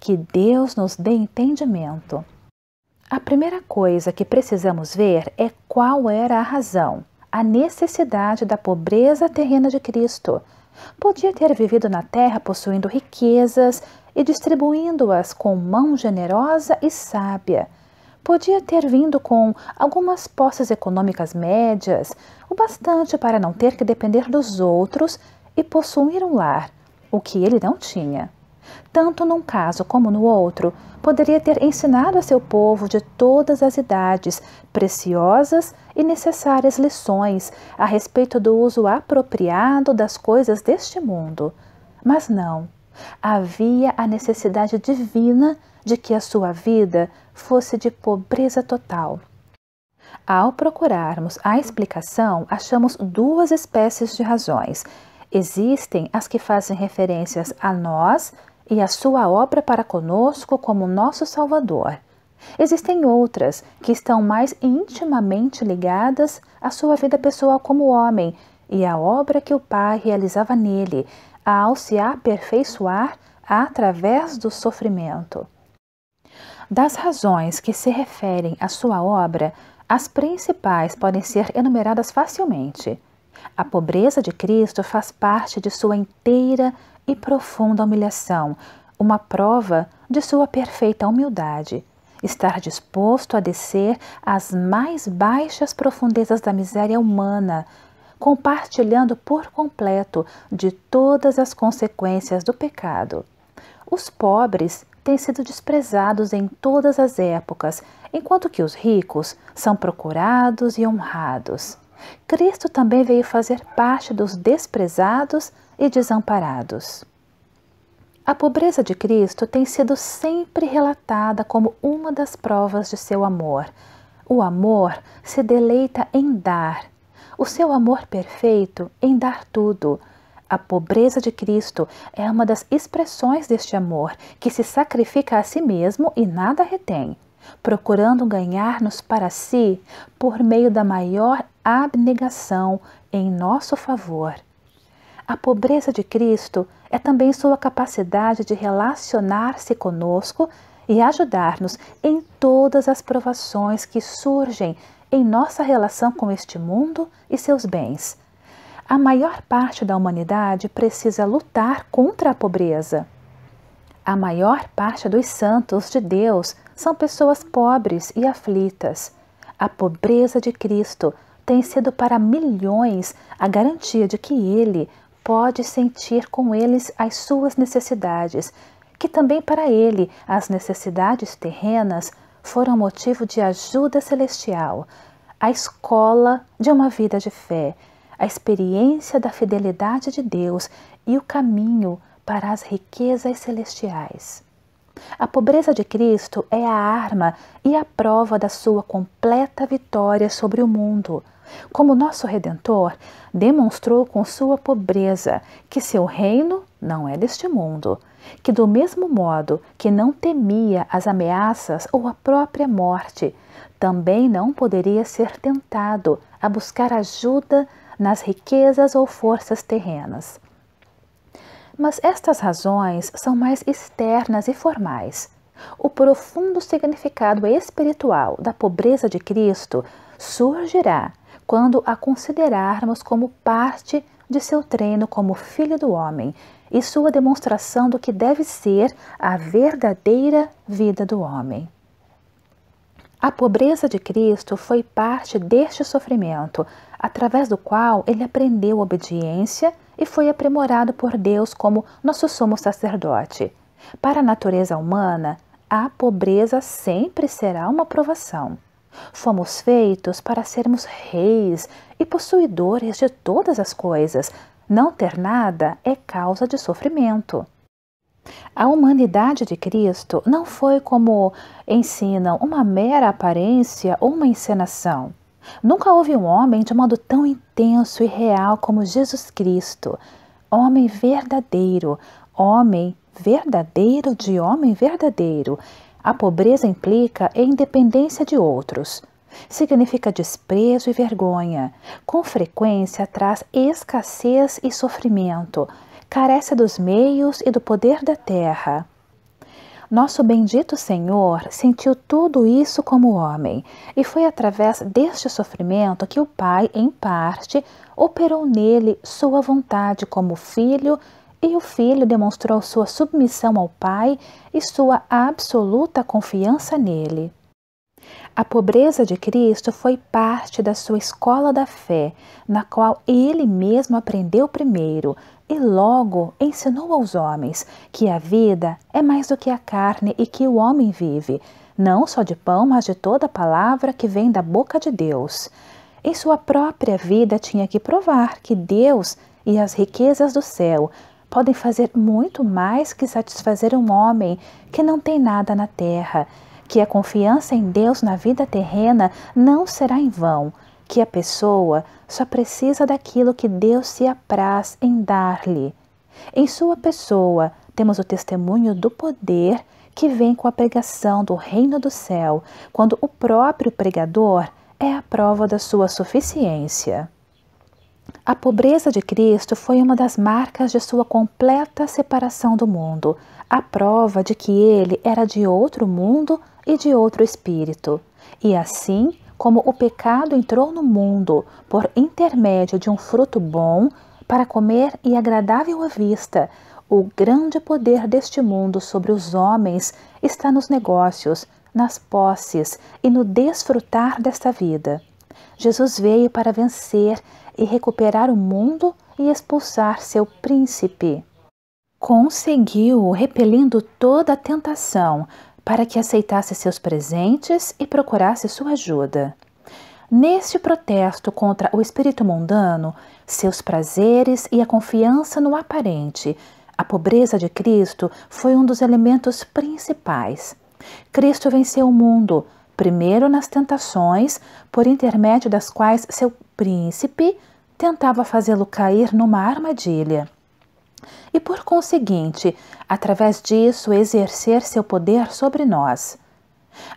Que Deus nos dê entendimento. A primeira coisa que precisamos ver é qual era a razão a necessidade da pobreza terrena de Cristo. Podia ter vivido na terra possuindo riquezas e distribuindo-as com mão generosa e sábia. Podia ter vindo com algumas posses econômicas médias, o bastante para não ter que depender dos outros e possuir um lar, o que ele não tinha. Tanto num caso como no outro, poderia ter ensinado a seu povo de todas as idades preciosas e necessárias lições a respeito do uso apropriado das coisas deste mundo. Mas não. Havia a necessidade divina de que a sua vida fosse de pobreza total. Ao procurarmos a explicação, achamos duas espécies de razões. Existem as que fazem referências a nós, e a sua obra para conosco como nosso Salvador. Existem outras que estão mais intimamente ligadas à sua vida pessoal como homem e à obra que o Pai realizava nele, ao se aperfeiçoar através do sofrimento. Das razões que se referem à sua obra, as principais podem ser enumeradas facilmente. A pobreza de Cristo faz parte de sua inteira e profunda humilhação, uma prova de sua perfeita humildade. Estar disposto a descer às mais baixas profundezas da miséria humana, compartilhando por completo de todas as consequências do pecado. Os pobres têm sido desprezados em todas as épocas, enquanto que os ricos são procurados e honrados. Cristo também veio fazer parte dos desprezados e desamparados. A pobreza de Cristo tem sido sempre relatada como uma das provas de seu amor. O amor se deleita em dar. O seu amor perfeito em dar tudo. A pobreza de Cristo é uma das expressões deste amor, que se sacrifica a si mesmo e nada retém, procurando ganhar-nos para si por meio da maior abnegação em nosso favor a pobreza de Cristo é também sua capacidade de relacionar-se conosco e ajudar-nos em todas as provações que surgem em nossa relação com este mundo e seus bens. A maior parte da humanidade precisa lutar contra a pobreza. A maior parte dos santos de Deus são pessoas pobres e aflitas. A pobreza de Cristo tem sido para milhões a garantia de que Ele pode sentir com eles as suas necessidades, que também para ele as necessidades terrenas foram motivo de ajuda celestial, a escola de uma vida de fé, a experiência da fidelidade de Deus e o caminho para as riquezas celestiais. A pobreza de Cristo é a arma e a prova da sua completa vitória sobre o mundo como nosso Redentor demonstrou com sua pobreza que seu reino não é deste mundo, que, do mesmo modo que não temia as ameaças ou a própria morte, também não poderia ser tentado a buscar ajuda nas riquezas ou forças terrenas. Mas estas razões são mais externas e formais. O profundo significado espiritual da pobreza de Cristo surgirá quando a considerarmos como parte de seu treino como filho do homem e sua demonstração do que deve ser a verdadeira vida do homem. A pobreza de Cristo foi parte deste sofrimento, através do qual ele aprendeu obediência e foi aprimorado por Deus como nosso sumo sacerdote. Para a natureza humana, a pobreza sempre será uma provação. Fomos feitos para sermos reis e possuidores de todas as coisas. Não ter nada é causa de sofrimento. A humanidade de Cristo não foi como ensinam uma mera aparência ou uma encenação. Nunca houve um homem de modo tão intenso e real como Jesus Cristo, homem verdadeiro, homem verdadeiro de homem verdadeiro, a pobreza implica a independência de outros. Significa desprezo e vergonha. Com frequência traz escassez e sofrimento. Carece dos meios e do poder da terra. Nosso bendito Senhor sentiu tudo isso como homem, e foi através deste sofrimento que o Pai, em parte, operou nele sua vontade como filho e o filho demonstrou sua submissão ao pai e sua absoluta confiança nele. A pobreza de Cristo foi parte da sua escola da fé, na qual ele mesmo aprendeu primeiro e logo ensinou aos homens que a vida é mais do que a carne e que o homem vive, não só de pão, mas de toda palavra que vem da boca de Deus. Em sua própria vida tinha que provar que Deus e as riquezas do céu podem fazer muito mais que satisfazer um homem que não tem nada na terra, que a confiança em Deus na vida terrena não será em vão, que a pessoa só precisa daquilo que Deus se apraz em dar-lhe. Em sua pessoa temos o testemunho do poder que vem com a pregação do reino do céu, quando o próprio pregador é a prova da sua suficiência. A pobreza de Cristo foi uma das marcas de sua completa separação do mundo, a prova de que ele era de outro mundo e de outro espírito. E assim como o pecado entrou no mundo por intermédio de um fruto bom para comer e agradável à vista, o grande poder deste mundo sobre os homens está nos negócios, nas posses e no desfrutar desta vida. Jesus veio para vencer e recuperar o mundo e expulsar seu príncipe. Conseguiu, repelindo toda a tentação, para que aceitasse seus presentes e procurasse sua ajuda. Neste protesto contra o espírito mundano, seus prazeres e a confiança no aparente, a pobreza de Cristo foi um dos elementos principais. Cristo venceu o mundo, primeiro nas tentações, por intermédio das quais seu príncipe, tentava fazê-lo cair numa armadilha. E por conseguinte, através disso, exercer seu poder sobre nós.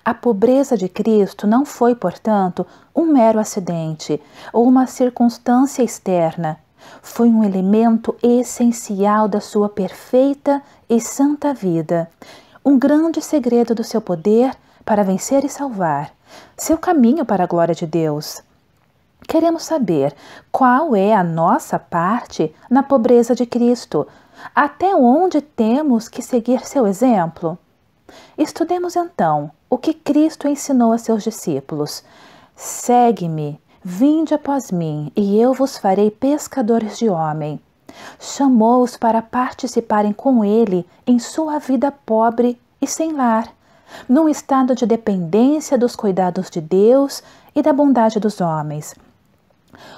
A pobreza de Cristo não foi, portanto, um mero acidente ou uma circunstância externa. Foi um elemento essencial da sua perfeita e santa vida, um grande segredo do seu poder para vencer e salvar, seu caminho para a glória de Deus. Queremos saber qual é a nossa parte na pobreza de Cristo, até onde temos que seguir seu exemplo. Estudemos então o que Cristo ensinou a seus discípulos. Segue-me, vinde após mim, e eu vos farei pescadores de homem. Chamou-os para participarem com ele em sua vida pobre e sem lar, num estado de dependência dos cuidados de Deus e da bondade dos homens.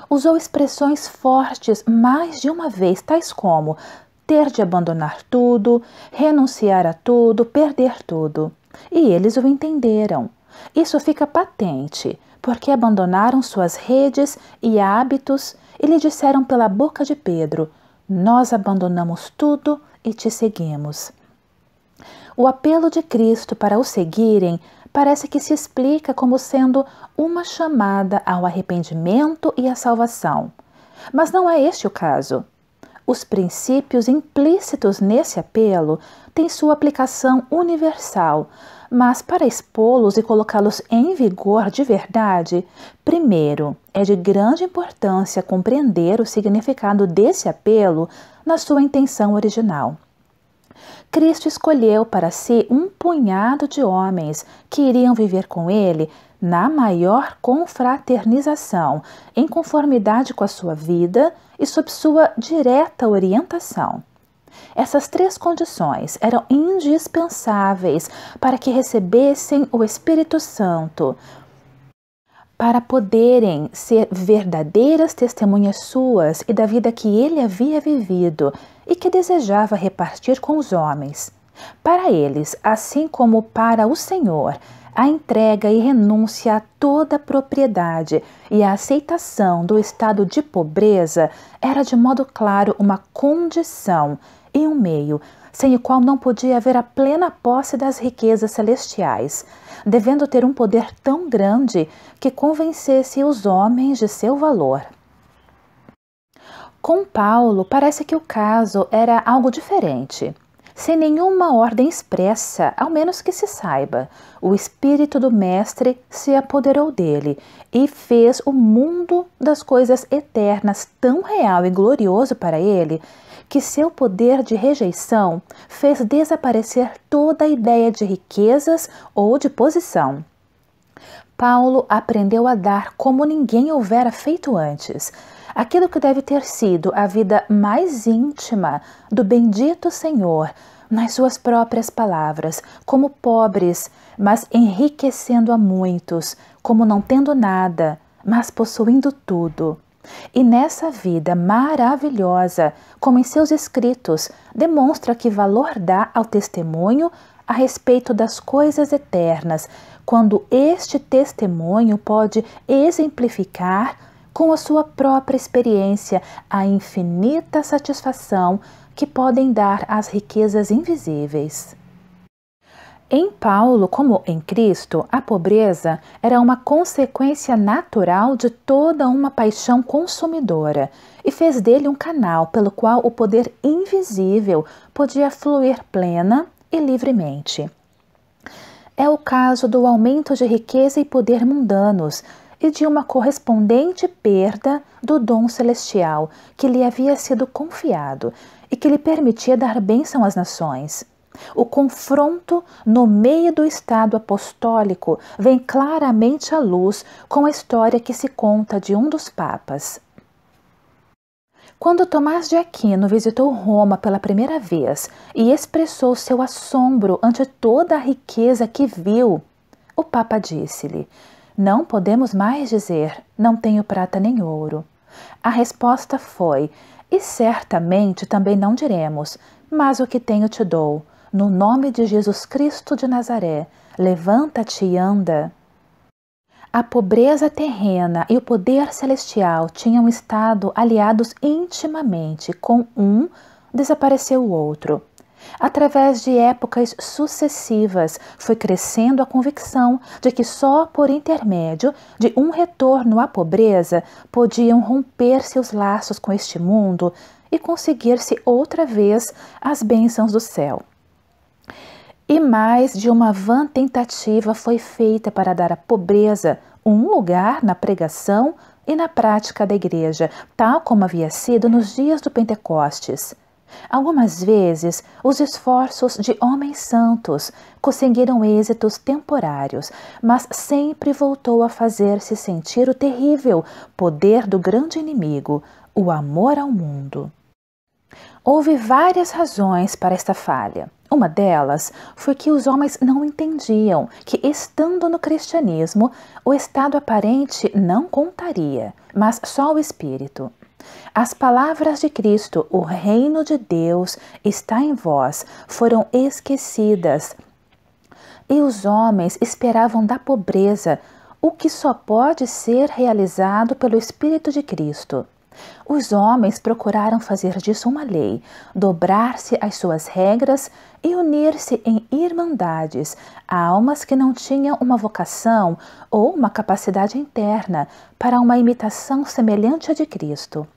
Usou expressões fortes mais de uma vez, tais como ter de abandonar tudo, renunciar a tudo, perder tudo. E eles o entenderam. Isso fica patente, porque abandonaram suas redes e hábitos e lhe disseram pela boca de Pedro: Nós abandonamos tudo e te seguimos. O apelo de Cristo para o seguirem parece que se explica como sendo uma chamada ao arrependimento e à salvação. Mas não é este o caso. Os princípios implícitos nesse apelo têm sua aplicação universal, mas para expô-los e colocá-los em vigor de verdade, primeiro, é de grande importância compreender o significado desse apelo na sua intenção original. Cristo escolheu para si um punhado de homens que iriam viver com ele na maior confraternização, em conformidade com a sua vida e sob sua direta orientação. Essas três condições eram indispensáveis para que recebessem o Espírito Santo, para poderem ser verdadeiras testemunhas suas e da vida que ele havia vivido e que desejava repartir com os homens. Para eles, assim como para o Senhor, a entrega e renúncia a toda a propriedade e a aceitação do estado de pobreza era de modo claro uma condição e um meio sem o qual não podia haver a plena posse das riquezas celestiais, devendo ter um poder tão grande que convencesse os homens de seu valor. Com Paulo, parece que o caso era algo diferente. Sem nenhuma ordem expressa, ao menos que se saiba, o espírito do Mestre se apoderou dele e fez o mundo das coisas eternas tão real e glorioso para ele que seu poder de rejeição fez desaparecer toda a ideia de riquezas ou de posição. Paulo aprendeu a dar como ninguém houvera feito antes, aquilo que deve ter sido a vida mais íntima do bendito Senhor, nas suas próprias palavras, como pobres, mas enriquecendo a muitos, como não tendo nada, mas possuindo tudo. E nessa vida maravilhosa, como em seus escritos, demonstra que valor dá ao testemunho a respeito das coisas eternas, quando este testemunho pode exemplificar com a sua própria experiência a infinita satisfação que podem dar as riquezas invisíveis. Em Paulo, como em Cristo, a pobreza era uma consequência natural de toda uma paixão consumidora e fez dele um canal pelo qual o poder invisível podia fluir plena e livremente. É o caso do aumento de riqueza e poder mundanos e de uma correspondente perda do dom celestial que lhe havia sido confiado e que lhe permitia dar bênção às nações. O confronto no meio do Estado apostólico vem claramente à luz com a história que se conta de um dos papas. Quando Tomás de Aquino visitou Roma pela primeira vez e expressou seu assombro ante toda a riqueza que viu, o Papa disse-lhe: Não podemos mais dizer, não tenho prata nem ouro. A resposta foi: E certamente também não diremos, mas o que tenho te dou no nome de Jesus Cristo de Nazaré, levanta-te e anda. A pobreza terrena e o poder celestial tinham estado aliados intimamente, com um desapareceu o outro. Através de épocas sucessivas, foi crescendo a convicção de que só por intermédio de um retorno à pobreza podiam romper-se os laços com este mundo e conseguir-se outra vez as bênçãos do céu. E mais de uma vã tentativa foi feita para dar à pobreza um lugar na pregação e na prática da igreja, tal como havia sido nos dias do Pentecostes. Algumas vezes, os esforços de homens santos conseguiram êxitos temporários, mas sempre voltou a fazer-se sentir o terrível poder do grande inimigo, o amor ao mundo. Houve várias razões para esta falha. Uma delas foi que os homens não entendiam que, estando no cristianismo, o estado aparente não contaria, mas só o espírito. As palavras de Cristo, o reino de Deus está em vós, foram esquecidas. E os homens esperavam da pobreza o que só pode ser realizado pelo Espírito de Cristo. Os homens procuraram fazer disso uma lei, dobrar-se às suas regras e unir-se em irmandades almas que não tinham uma vocação ou uma capacidade interna para uma imitação semelhante à de Cristo.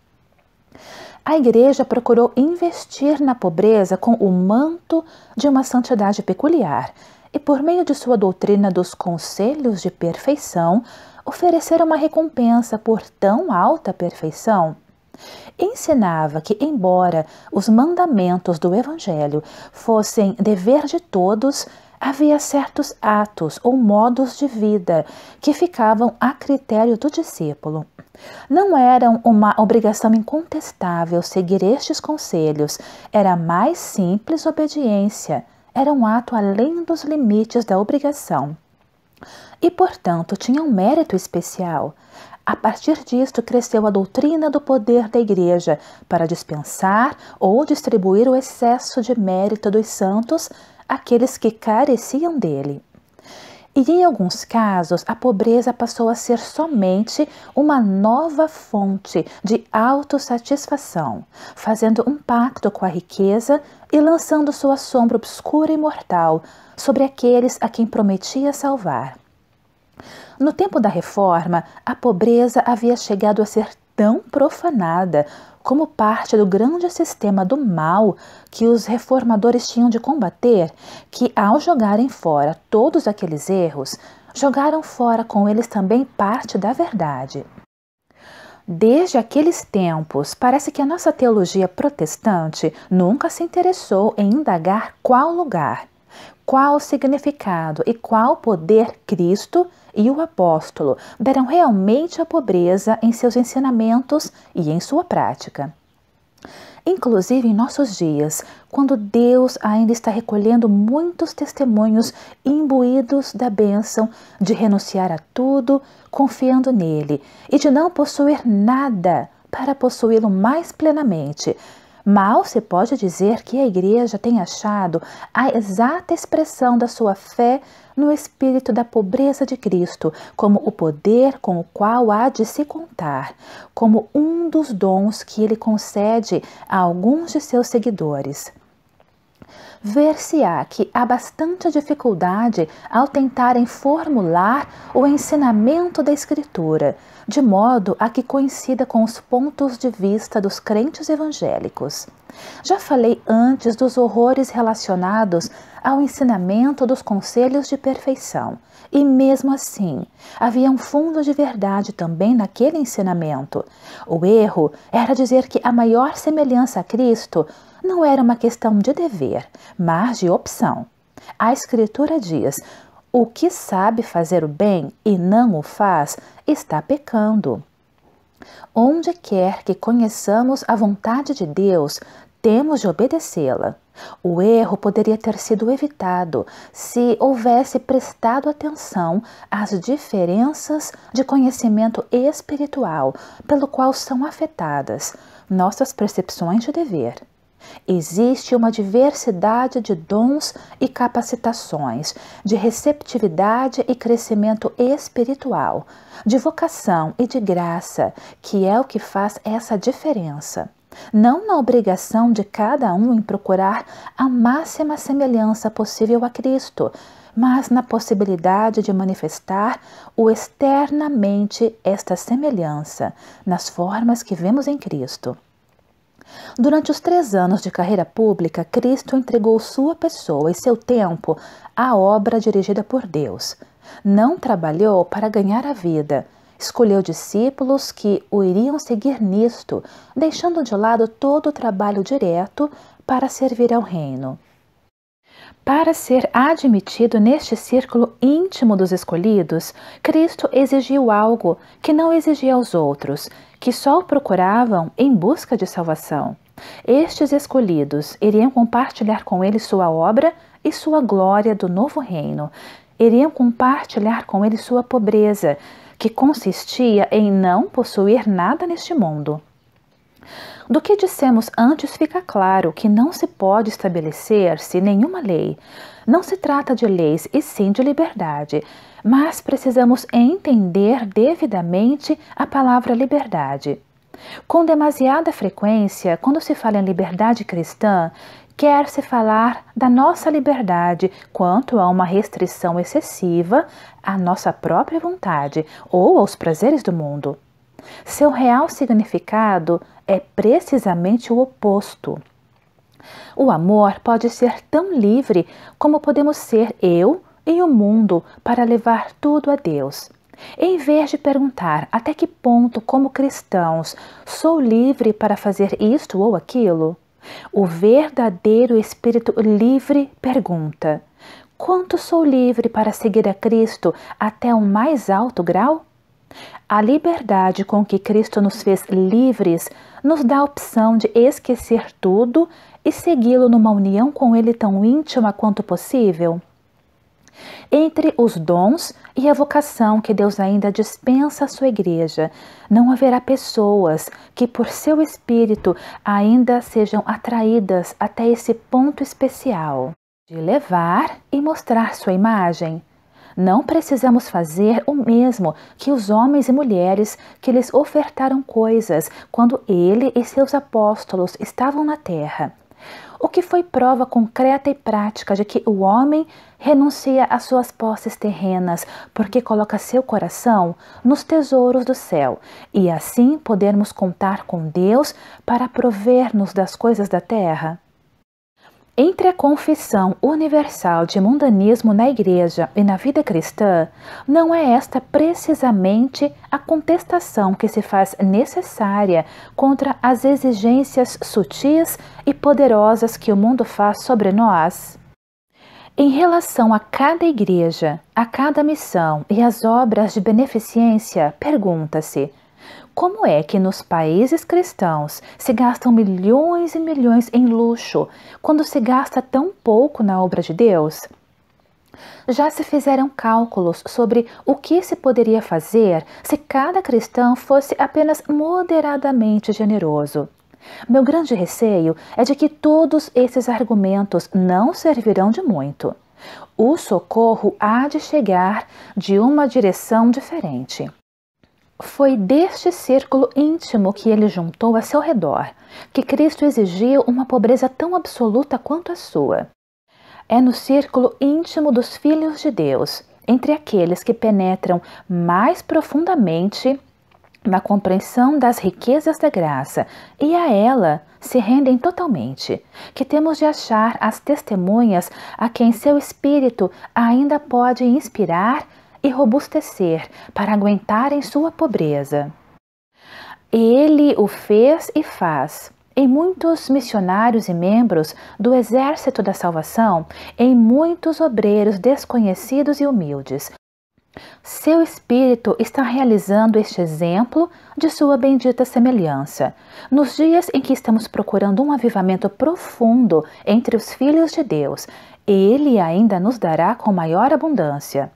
A igreja procurou investir na pobreza com o manto de uma santidade peculiar e, por meio de sua doutrina dos conselhos de perfeição, oferecer uma recompensa por tão alta perfeição Ensinava que, embora os mandamentos do Evangelho fossem dever de todos, havia certos atos ou modos de vida que ficavam a critério do discípulo. Não eram uma obrigação incontestável seguir estes conselhos, era mais simples obediência, era um ato além dos limites da obrigação. E, portanto, tinha um mérito especial. A partir disto, cresceu a doutrina do poder da Igreja para dispensar ou distribuir o excesso de mérito dos santos àqueles que careciam dele. E em alguns casos, a pobreza passou a ser somente uma nova fonte de autossatisfação, fazendo um pacto com a riqueza e lançando sua sombra obscura e mortal sobre aqueles a quem prometia salvar. No tempo da reforma, a pobreza havia chegado a ser tão profanada como parte do grande sistema do mal que os reformadores tinham de combater, que ao jogarem fora todos aqueles erros, jogaram fora com eles também parte da verdade. Desde aqueles tempos, parece que a nossa teologia protestante nunca se interessou em indagar qual lugar, qual significado e qual poder Cristo e o apóstolo deram realmente à pobreza em seus ensinamentos e em sua prática. Inclusive em nossos dias, quando Deus ainda está recolhendo muitos testemunhos imbuídos da bênção de renunciar a tudo, confiando nele, e de não possuir nada para possuí-lo mais plenamente, Mal se pode dizer que a Igreja tem achado a exata expressão da sua fé no espírito da pobreza de Cristo, como o poder com o qual há de se contar, como um dos dons que ele concede a alguns de seus seguidores ver-se-á que há bastante dificuldade ao tentarem formular o ensinamento da Escritura, de modo a que coincida com os pontos de vista dos crentes evangélicos. Já falei antes dos horrores relacionados ao ensinamento dos conselhos de perfeição, e mesmo assim, havia um fundo de verdade também naquele ensinamento. O erro era dizer que a maior semelhança a Cristo não era uma questão de dever, mas de opção. A Escritura diz: o que sabe fazer o bem e não o faz está pecando. Onde quer que conheçamos a vontade de Deus, temos de obedecê-la. O erro poderia ter sido evitado se houvesse prestado atenção às diferenças de conhecimento espiritual pelo qual são afetadas nossas percepções de dever. Existe uma diversidade de dons e capacitações, de receptividade e crescimento espiritual, de vocação e de graça, que é o que faz essa diferença não na obrigação de cada um em procurar a máxima semelhança possível a Cristo, mas na possibilidade de manifestar o externamente esta semelhança nas formas que vemos em Cristo. Durante os três anos de carreira pública, Cristo entregou sua pessoa e seu tempo à obra dirigida por Deus. Não trabalhou para ganhar a vida. Escolheu discípulos que o iriam seguir nisto, deixando de lado todo o trabalho direto para servir ao Reino. Para ser admitido neste círculo íntimo dos escolhidos, Cristo exigiu algo que não exigia aos outros, que só o procuravam em busca de salvação. Estes escolhidos iriam compartilhar com ele sua obra e sua glória do novo reino. Iriam compartilhar com ele sua pobreza, que consistia em não possuir nada neste mundo. Do que dissemos antes, fica claro que não se pode estabelecer-se nenhuma lei. Não se trata de leis, e sim de liberdade mas precisamos entender devidamente a palavra liberdade. Com demasiada frequência, quando se fala em liberdade cristã, quer-se falar da nossa liberdade quanto a uma restrição excessiva à nossa própria vontade ou aos prazeres do mundo. Seu real significado é precisamente o oposto. O amor pode ser tão livre como podemos ser eu e o mundo para levar tudo a Deus. Em vez de perguntar até que ponto, como cristãos, sou livre para fazer isto ou aquilo, o verdadeiro espírito livre pergunta: quanto sou livre para seguir a Cristo até o um mais alto grau? A liberdade com que Cristo nos fez livres nos dá a opção de esquecer tudo e segui-lo numa união com Ele tão íntima quanto possível. Entre os dons e a vocação que Deus ainda dispensa à sua igreja, não haverá pessoas que, por seu espírito, ainda sejam atraídas até esse ponto especial de levar e mostrar sua imagem. Não precisamos fazer o mesmo que os homens e mulheres que lhes ofertaram coisas quando ele e seus apóstolos estavam na terra o que foi prova concreta e prática de que o homem renuncia às suas posses terrenas, porque coloca seu coração nos tesouros do céu, e assim podermos contar com Deus para prover-nos das coisas da terra. Entre a confissão universal de mundanismo na igreja e na vida cristã, não é esta precisamente a contestação que se faz necessária contra as exigências sutis e poderosas que o mundo faz sobre nós? Em relação a cada igreja, a cada missão e às obras de beneficência, pergunta-se: como é que nos países cristãos se gastam milhões e milhões em luxo quando se gasta tão pouco na obra de Deus? Já se fizeram cálculos sobre o que se poderia fazer se cada cristão fosse apenas moderadamente generoso. Meu grande receio é de que todos esses argumentos não servirão de muito. O socorro há de chegar de uma direção diferente. Foi deste círculo íntimo que ele juntou a seu redor que Cristo exigiu uma pobreza tão absoluta quanto a sua. É no círculo íntimo dos filhos de Deus, entre aqueles que penetram mais profundamente na compreensão das riquezas da graça e a ela se rendem totalmente, que temos de achar as testemunhas a quem seu espírito ainda pode inspirar e robustecer para aguentar em sua pobreza. Ele o fez e faz. Em muitos missionários e membros do Exército da Salvação, em muitos obreiros desconhecidos e humildes, seu espírito está realizando este exemplo de sua bendita semelhança. Nos dias em que estamos procurando um avivamento profundo entre os filhos de Deus, ele ainda nos dará com maior abundância.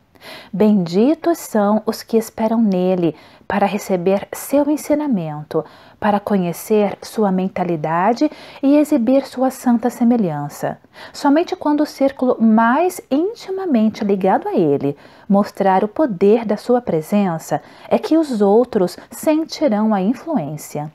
Benditos são os que esperam nele, para receber seu ensinamento, para conhecer sua mentalidade e exibir sua santa semelhança. Somente quando o círculo mais intimamente ligado a ele mostrar o poder da sua presença é que os outros sentirão a influência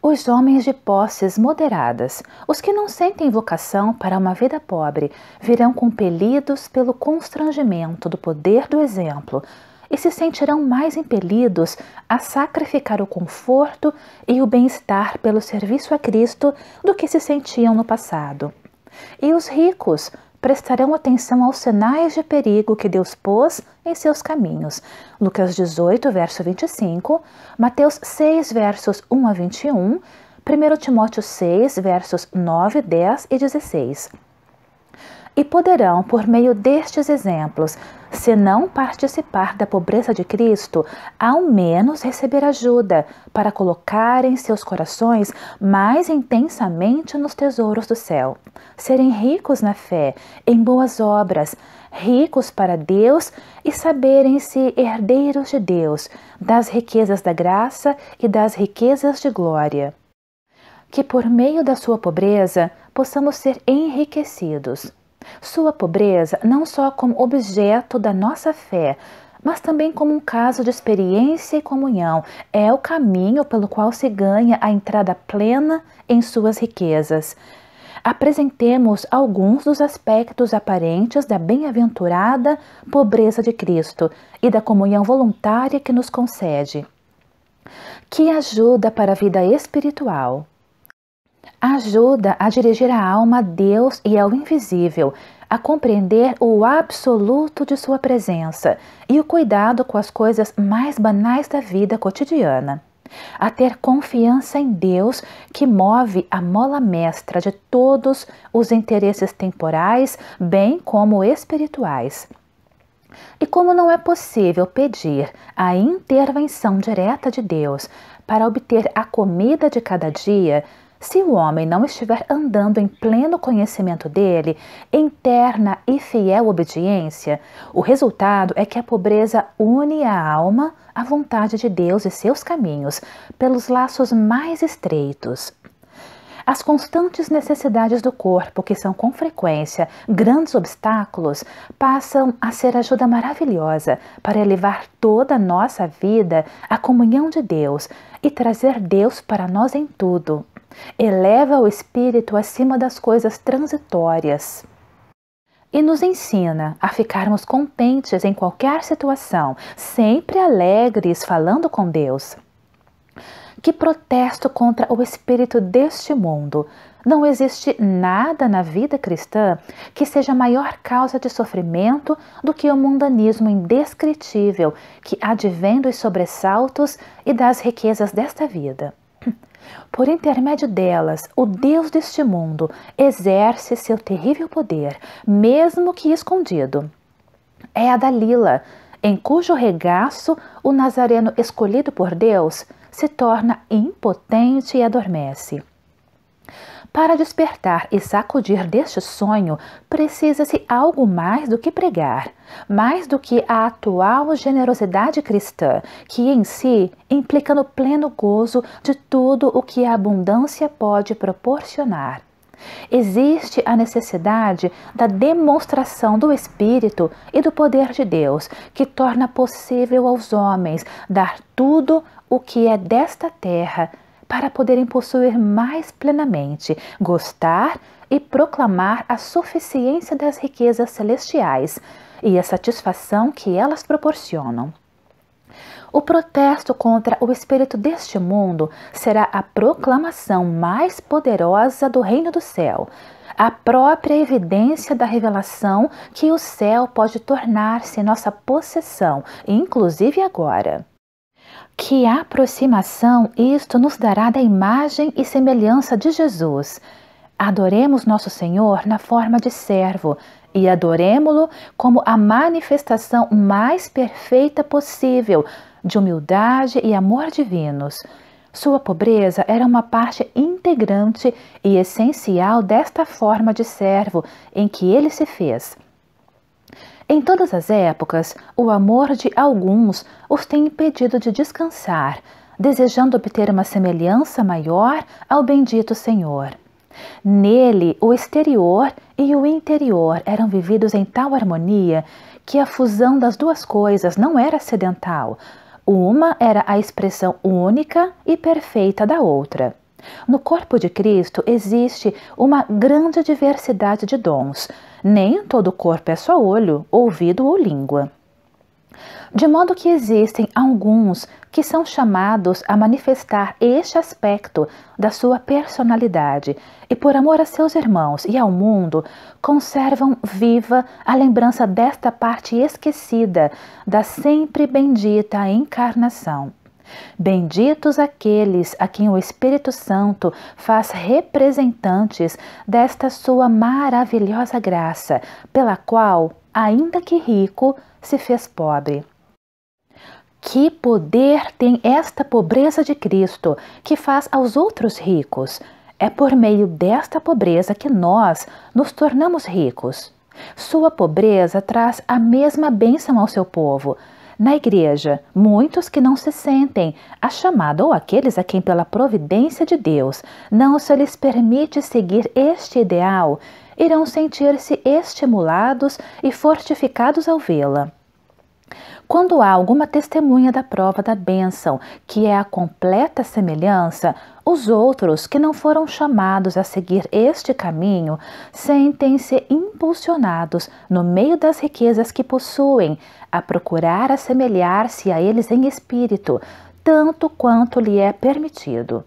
os homens de posses moderadas, os que não sentem vocação para uma vida pobre, virão compelidos pelo constrangimento do poder do exemplo, e se sentirão mais impelidos a sacrificar o conforto e o bem-estar pelo serviço a Cristo do que se sentiam no passado. E os ricos prestarão atenção aos sinais de perigo que Deus pôs em seus caminhos. Lucas 18, verso 25, Mateus 6, versos 1 a 21, 1 Timóteo 6, versos 9, 10 e 16 e poderão, por meio destes exemplos, se não participar da pobreza de Cristo, ao menos receber ajuda para colocarem seus corações mais intensamente nos tesouros do céu, serem ricos na fé, em boas obras, ricos para Deus e saberem-se herdeiros de Deus, das riquezas da graça e das riquezas de glória. Que por meio da sua pobreza possamos ser enriquecidos sua pobreza não só como objeto da nossa fé, mas também como um caso de experiência e comunhão, é o caminho pelo qual se ganha a entrada plena em suas riquezas. Apresentemos alguns dos aspectos aparentes da bem-aventurada pobreza de Cristo e da comunhão voluntária que nos concede. Que ajuda para a vida espiritual ajuda a dirigir a alma a Deus e ao invisível, a compreender o absoluto de sua presença e o cuidado com as coisas mais banais da vida cotidiana. A ter confiança em Deus que move a mola mestra de todos os interesses temporais, bem como espirituais. E como não é possível pedir a intervenção direta de Deus para obter a comida de cada dia, se o homem não estiver andando em pleno conhecimento dele, em terna e fiel obediência, o resultado é que a pobreza une a alma à vontade de Deus e seus caminhos, pelos laços mais estreitos. As constantes necessidades do corpo, que são com frequência grandes obstáculos, passam a ser ajuda maravilhosa para elevar toda a nossa vida à comunhão de Deus e trazer Deus para nós em tudo eleva o espírito acima das coisas transitórias e nos ensina a ficarmos contentes em qualquer situação, sempre alegres falando com Deus. Que protesto contra o espírito deste mundo! Não existe nada na vida cristã que seja maior causa de sofrimento do que o mundanismo indescritível que advém dos sobressaltos e das riquezas desta vida. Por intermédio delas, o Deus deste mundo exerce seu terrível poder, mesmo que escondido. É a Dalila, em cujo regaço o nazareno escolhido por Deus se torna impotente e adormece. Para despertar e sacudir deste sonho, precisa-se algo mais do que pregar, mais do que a atual generosidade cristã, que em si implica no pleno gozo de tudo o que a abundância pode proporcionar. Existe a necessidade da demonstração do Espírito e do poder de Deus, que torna possível aos homens dar tudo o que é desta terra para poderem possuir mais plenamente, gostar e proclamar a suficiência das riquezas celestiais e a satisfação que elas proporcionam. O protesto contra o espírito deste mundo será a proclamação mais poderosa do reino do céu, a própria evidência da revelação que o céu pode tornar-se nossa possessão, inclusive agora. Que aproximação isto nos dará da imagem e semelhança de Jesus. Adoremos nosso Senhor na forma de servo e adoremo-lo como a manifestação mais perfeita possível de humildade e amor divinos. Sua pobreza era uma parte integrante e essencial desta forma de servo em que ele se fez. Em todas as épocas, o amor de alguns os tem impedido de descansar, desejando obter uma semelhança maior ao bendito Senhor. Nele, o exterior e o interior eram vividos em tal harmonia que a fusão das duas coisas não era acidental. Uma era a expressão única e perfeita da outra. No corpo de Cristo existe uma grande diversidade de dons. Nem todo corpo é só olho, ouvido ou língua. De modo que existem alguns que são chamados a manifestar este aspecto da sua personalidade e, por amor a seus irmãos e ao mundo, conservam viva a lembrança desta parte esquecida da sempre bendita encarnação. Benditos aqueles a quem o Espírito Santo faz representantes desta sua maravilhosa graça, pela qual, ainda que rico, se fez pobre. Que poder tem esta pobreza de Cristo que faz aos outros ricos? É por meio desta pobreza que nós nos tornamos ricos. Sua pobreza traz a mesma bênção ao seu povo, na igreja, muitos que não se sentem a chamada ou aqueles a quem pela providência de Deus não se lhes permite seguir este ideal, irão sentir-se estimulados e fortificados ao vê-la. Quando há alguma testemunha da prova da bênção, que é a completa semelhança, os outros que não foram chamados a seguir este caminho sentem-se impulsionados, no meio das riquezas que possuem, a procurar assemelhar-se a eles em espírito, tanto quanto lhe é permitido.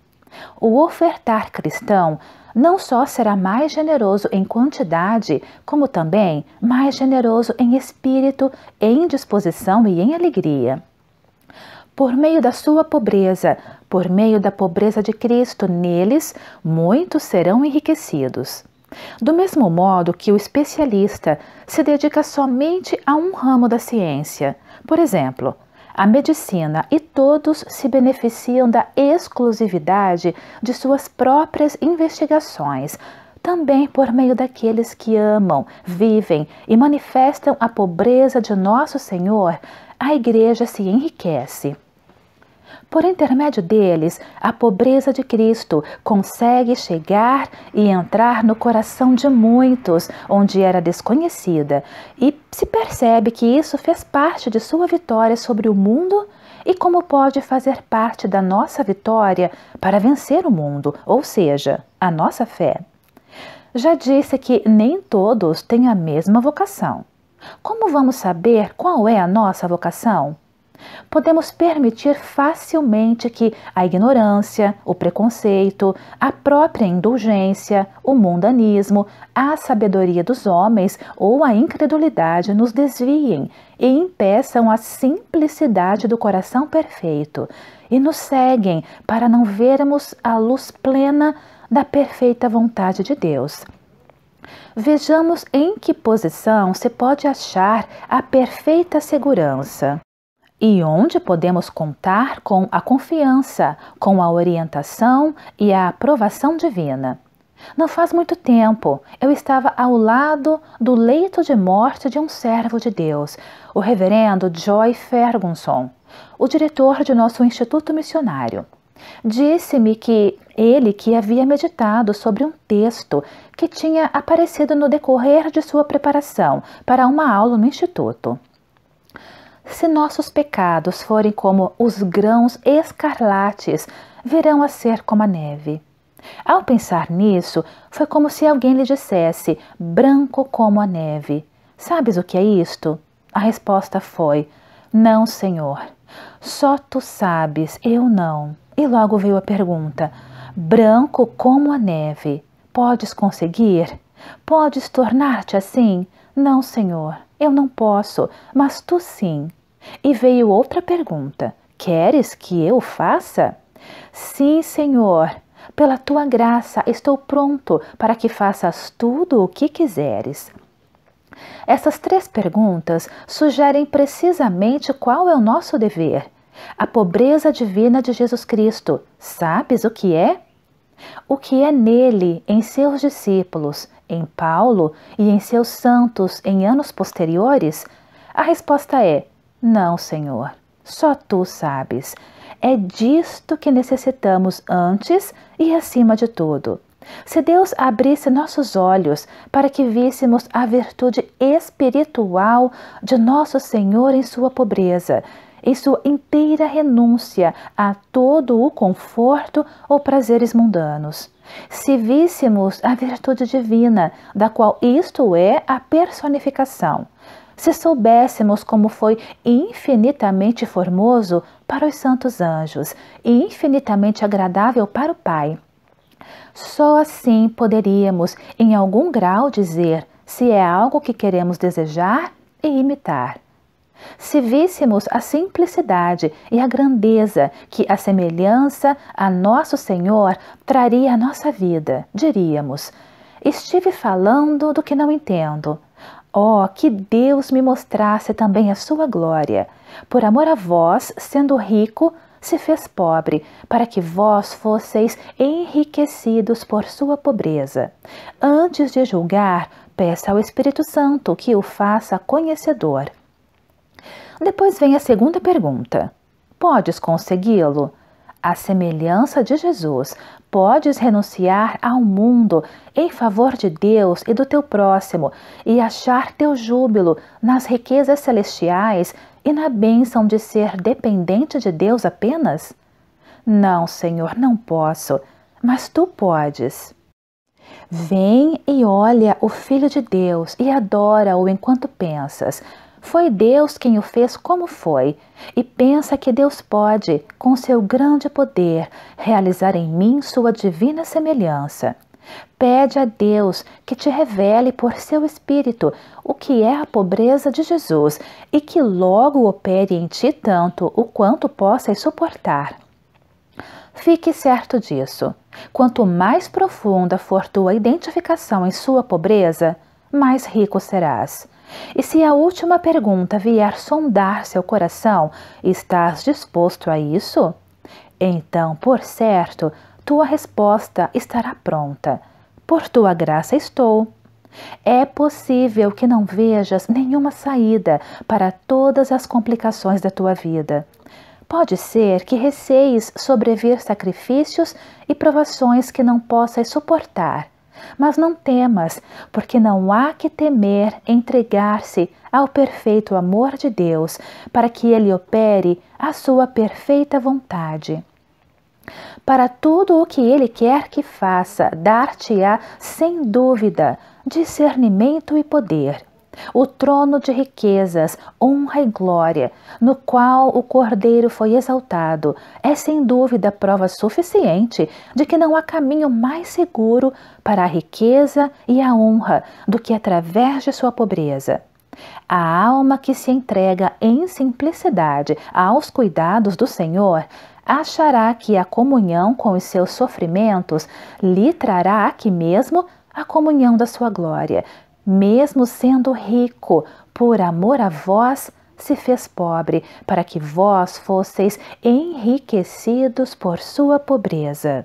O ofertar cristão não só será mais generoso em quantidade, como também mais generoso em espírito, em disposição e em alegria. Por meio da sua pobreza, por meio da pobreza de Cristo neles, muitos serão enriquecidos. Do mesmo modo que o especialista se dedica somente a um ramo da ciência, por exemplo, a medicina e todos se beneficiam da exclusividade de suas próprias investigações, também por meio daqueles que amam, vivem e manifestam a pobreza de Nosso Senhor, a Igreja se enriquece. Por intermédio deles, a pobreza de Cristo consegue chegar e entrar no coração de muitos, onde era desconhecida, e se percebe que isso fez parte de sua vitória sobre o mundo e como pode fazer parte da nossa vitória para vencer o mundo, ou seja, a nossa fé. Já disse que nem todos têm a mesma vocação. Como vamos saber qual é a nossa vocação? podemos permitir facilmente que a ignorância, o preconceito, a própria indulgência, o mundanismo, a sabedoria dos homens ou a incredulidade nos desviem e impeçam a simplicidade do coração perfeito e nos seguem para não vermos a luz plena da perfeita vontade de Deus. Vejamos em que posição se pode achar a perfeita segurança e onde podemos contar com a confiança, com a orientação e a aprovação divina. Não faz muito tempo, eu estava ao lado do leito de morte de um servo de Deus, o reverendo Joy Ferguson, o diretor de nosso instituto missionário. Disse-me que ele que havia meditado sobre um texto que tinha aparecido no decorrer de sua preparação para uma aula no instituto. Se nossos pecados forem como os grãos escarlates, virão a ser como a neve. Ao pensar nisso, foi como se alguém lhe dissesse: branco como a neve. Sabes o que é isto? A resposta foi: Não, Senhor. Só tu sabes, eu não. E logo veio a pergunta: branco como a neve. Podes conseguir? Podes tornar-te assim? Não, senhor, eu não posso, mas tu sim. E veio outra pergunta: Queres que eu faça? Sim, senhor. Pela tua graça estou pronto para que faças tudo o que quiseres. Essas três perguntas sugerem precisamente qual é o nosso dever. A pobreza divina de Jesus Cristo, sabes o que é? O que é nele, em seus discípulos, em Paulo e em seus santos em anos posteriores? A resposta é: Não, Senhor, só tu sabes. É disto que necessitamos antes e acima de tudo. Se Deus abrisse nossos olhos para que víssemos a virtude espiritual de nosso Senhor em sua pobreza, em sua inteira renúncia a todo o conforto ou prazeres mundanos. Se víssemos a virtude divina, da qual isto é a personificação, se soubéssemos como foi infinitamente formoso para os santos anjos e infinitamente agradável para o Pai, só assim poderíamos, em algum grau, dizer se é algo que queremos desejar e imitar. Se víssemos a simplicidade e a grandeza que a semelhança a nosso Senhor traria à nossa vida, diríamos: Estive falando do que não entendo. Oh, que Deus me mostrasse também a sua glória! Por amor a vós, sendo rico, se fez pobre, para que vós fosseis enriquecidos por sua pobreza. Antes de julgar, peça ao Espírito Santo que o faça conhecedor. Depois vem a segunda pergunta: Podes consegui-lo? A semelhança de Jesus, podes renunciar ao mundo em favor de Deus e do teu próximo e achar teu júbilo nas riquezas celestiais e na bênção de ser dependente de Deus apenas? Não, Senhor, não posso, mas tu podes. Vem e olha o Filho de Deus e adora-o enquanto pensas, foi Deus quem o fez como foi, e pensa que Deus pode, com seu grande poder, realizar em mim sua divina semelhança. Pede a Deus que te revele por seu Espírito o que é a pobreza de Jesus e que logo opere em ti tanto o quanto possas suportar. Fique certo disso. Quanto mais profunda for tua identificação em sua pobreza, mais rico serás. E se a última pergunta vier sondar seu coração, estás disposto a isso? Então, por certo, tua resposta estará pronta. Por tua graça estou. É possível que não vejas nenhuma saída para todas as complicações da tua vida. Pode ser que receies sobreviver sacrifícios e provações que não possas suportar, mas não temas, porque não há que temer entregar-se ao perfeito amor de Deus, para que ele opere a sua perfeita vontade. Para tudo o que ele quer que faça, dar-te-á, sem dúvida, discernimento e poder o trono de riquezas, honra e glória, no qual o Cordeiro foi exaltado, é sem dúvida prova suficiente de que não há caminho mais seguro para a riqueza e a honra do que através de sua pobreza. A alma que se entrega em simplicidade aos cuidados do Senhor achará que a comunhão com os seus sofrimentos lhe trará aqui mesmo a comunhão da sua glória, mesmo sendo rico, por amor a vós, se fez pobre, para que vós fosseis enriquecidos por sua pobreza.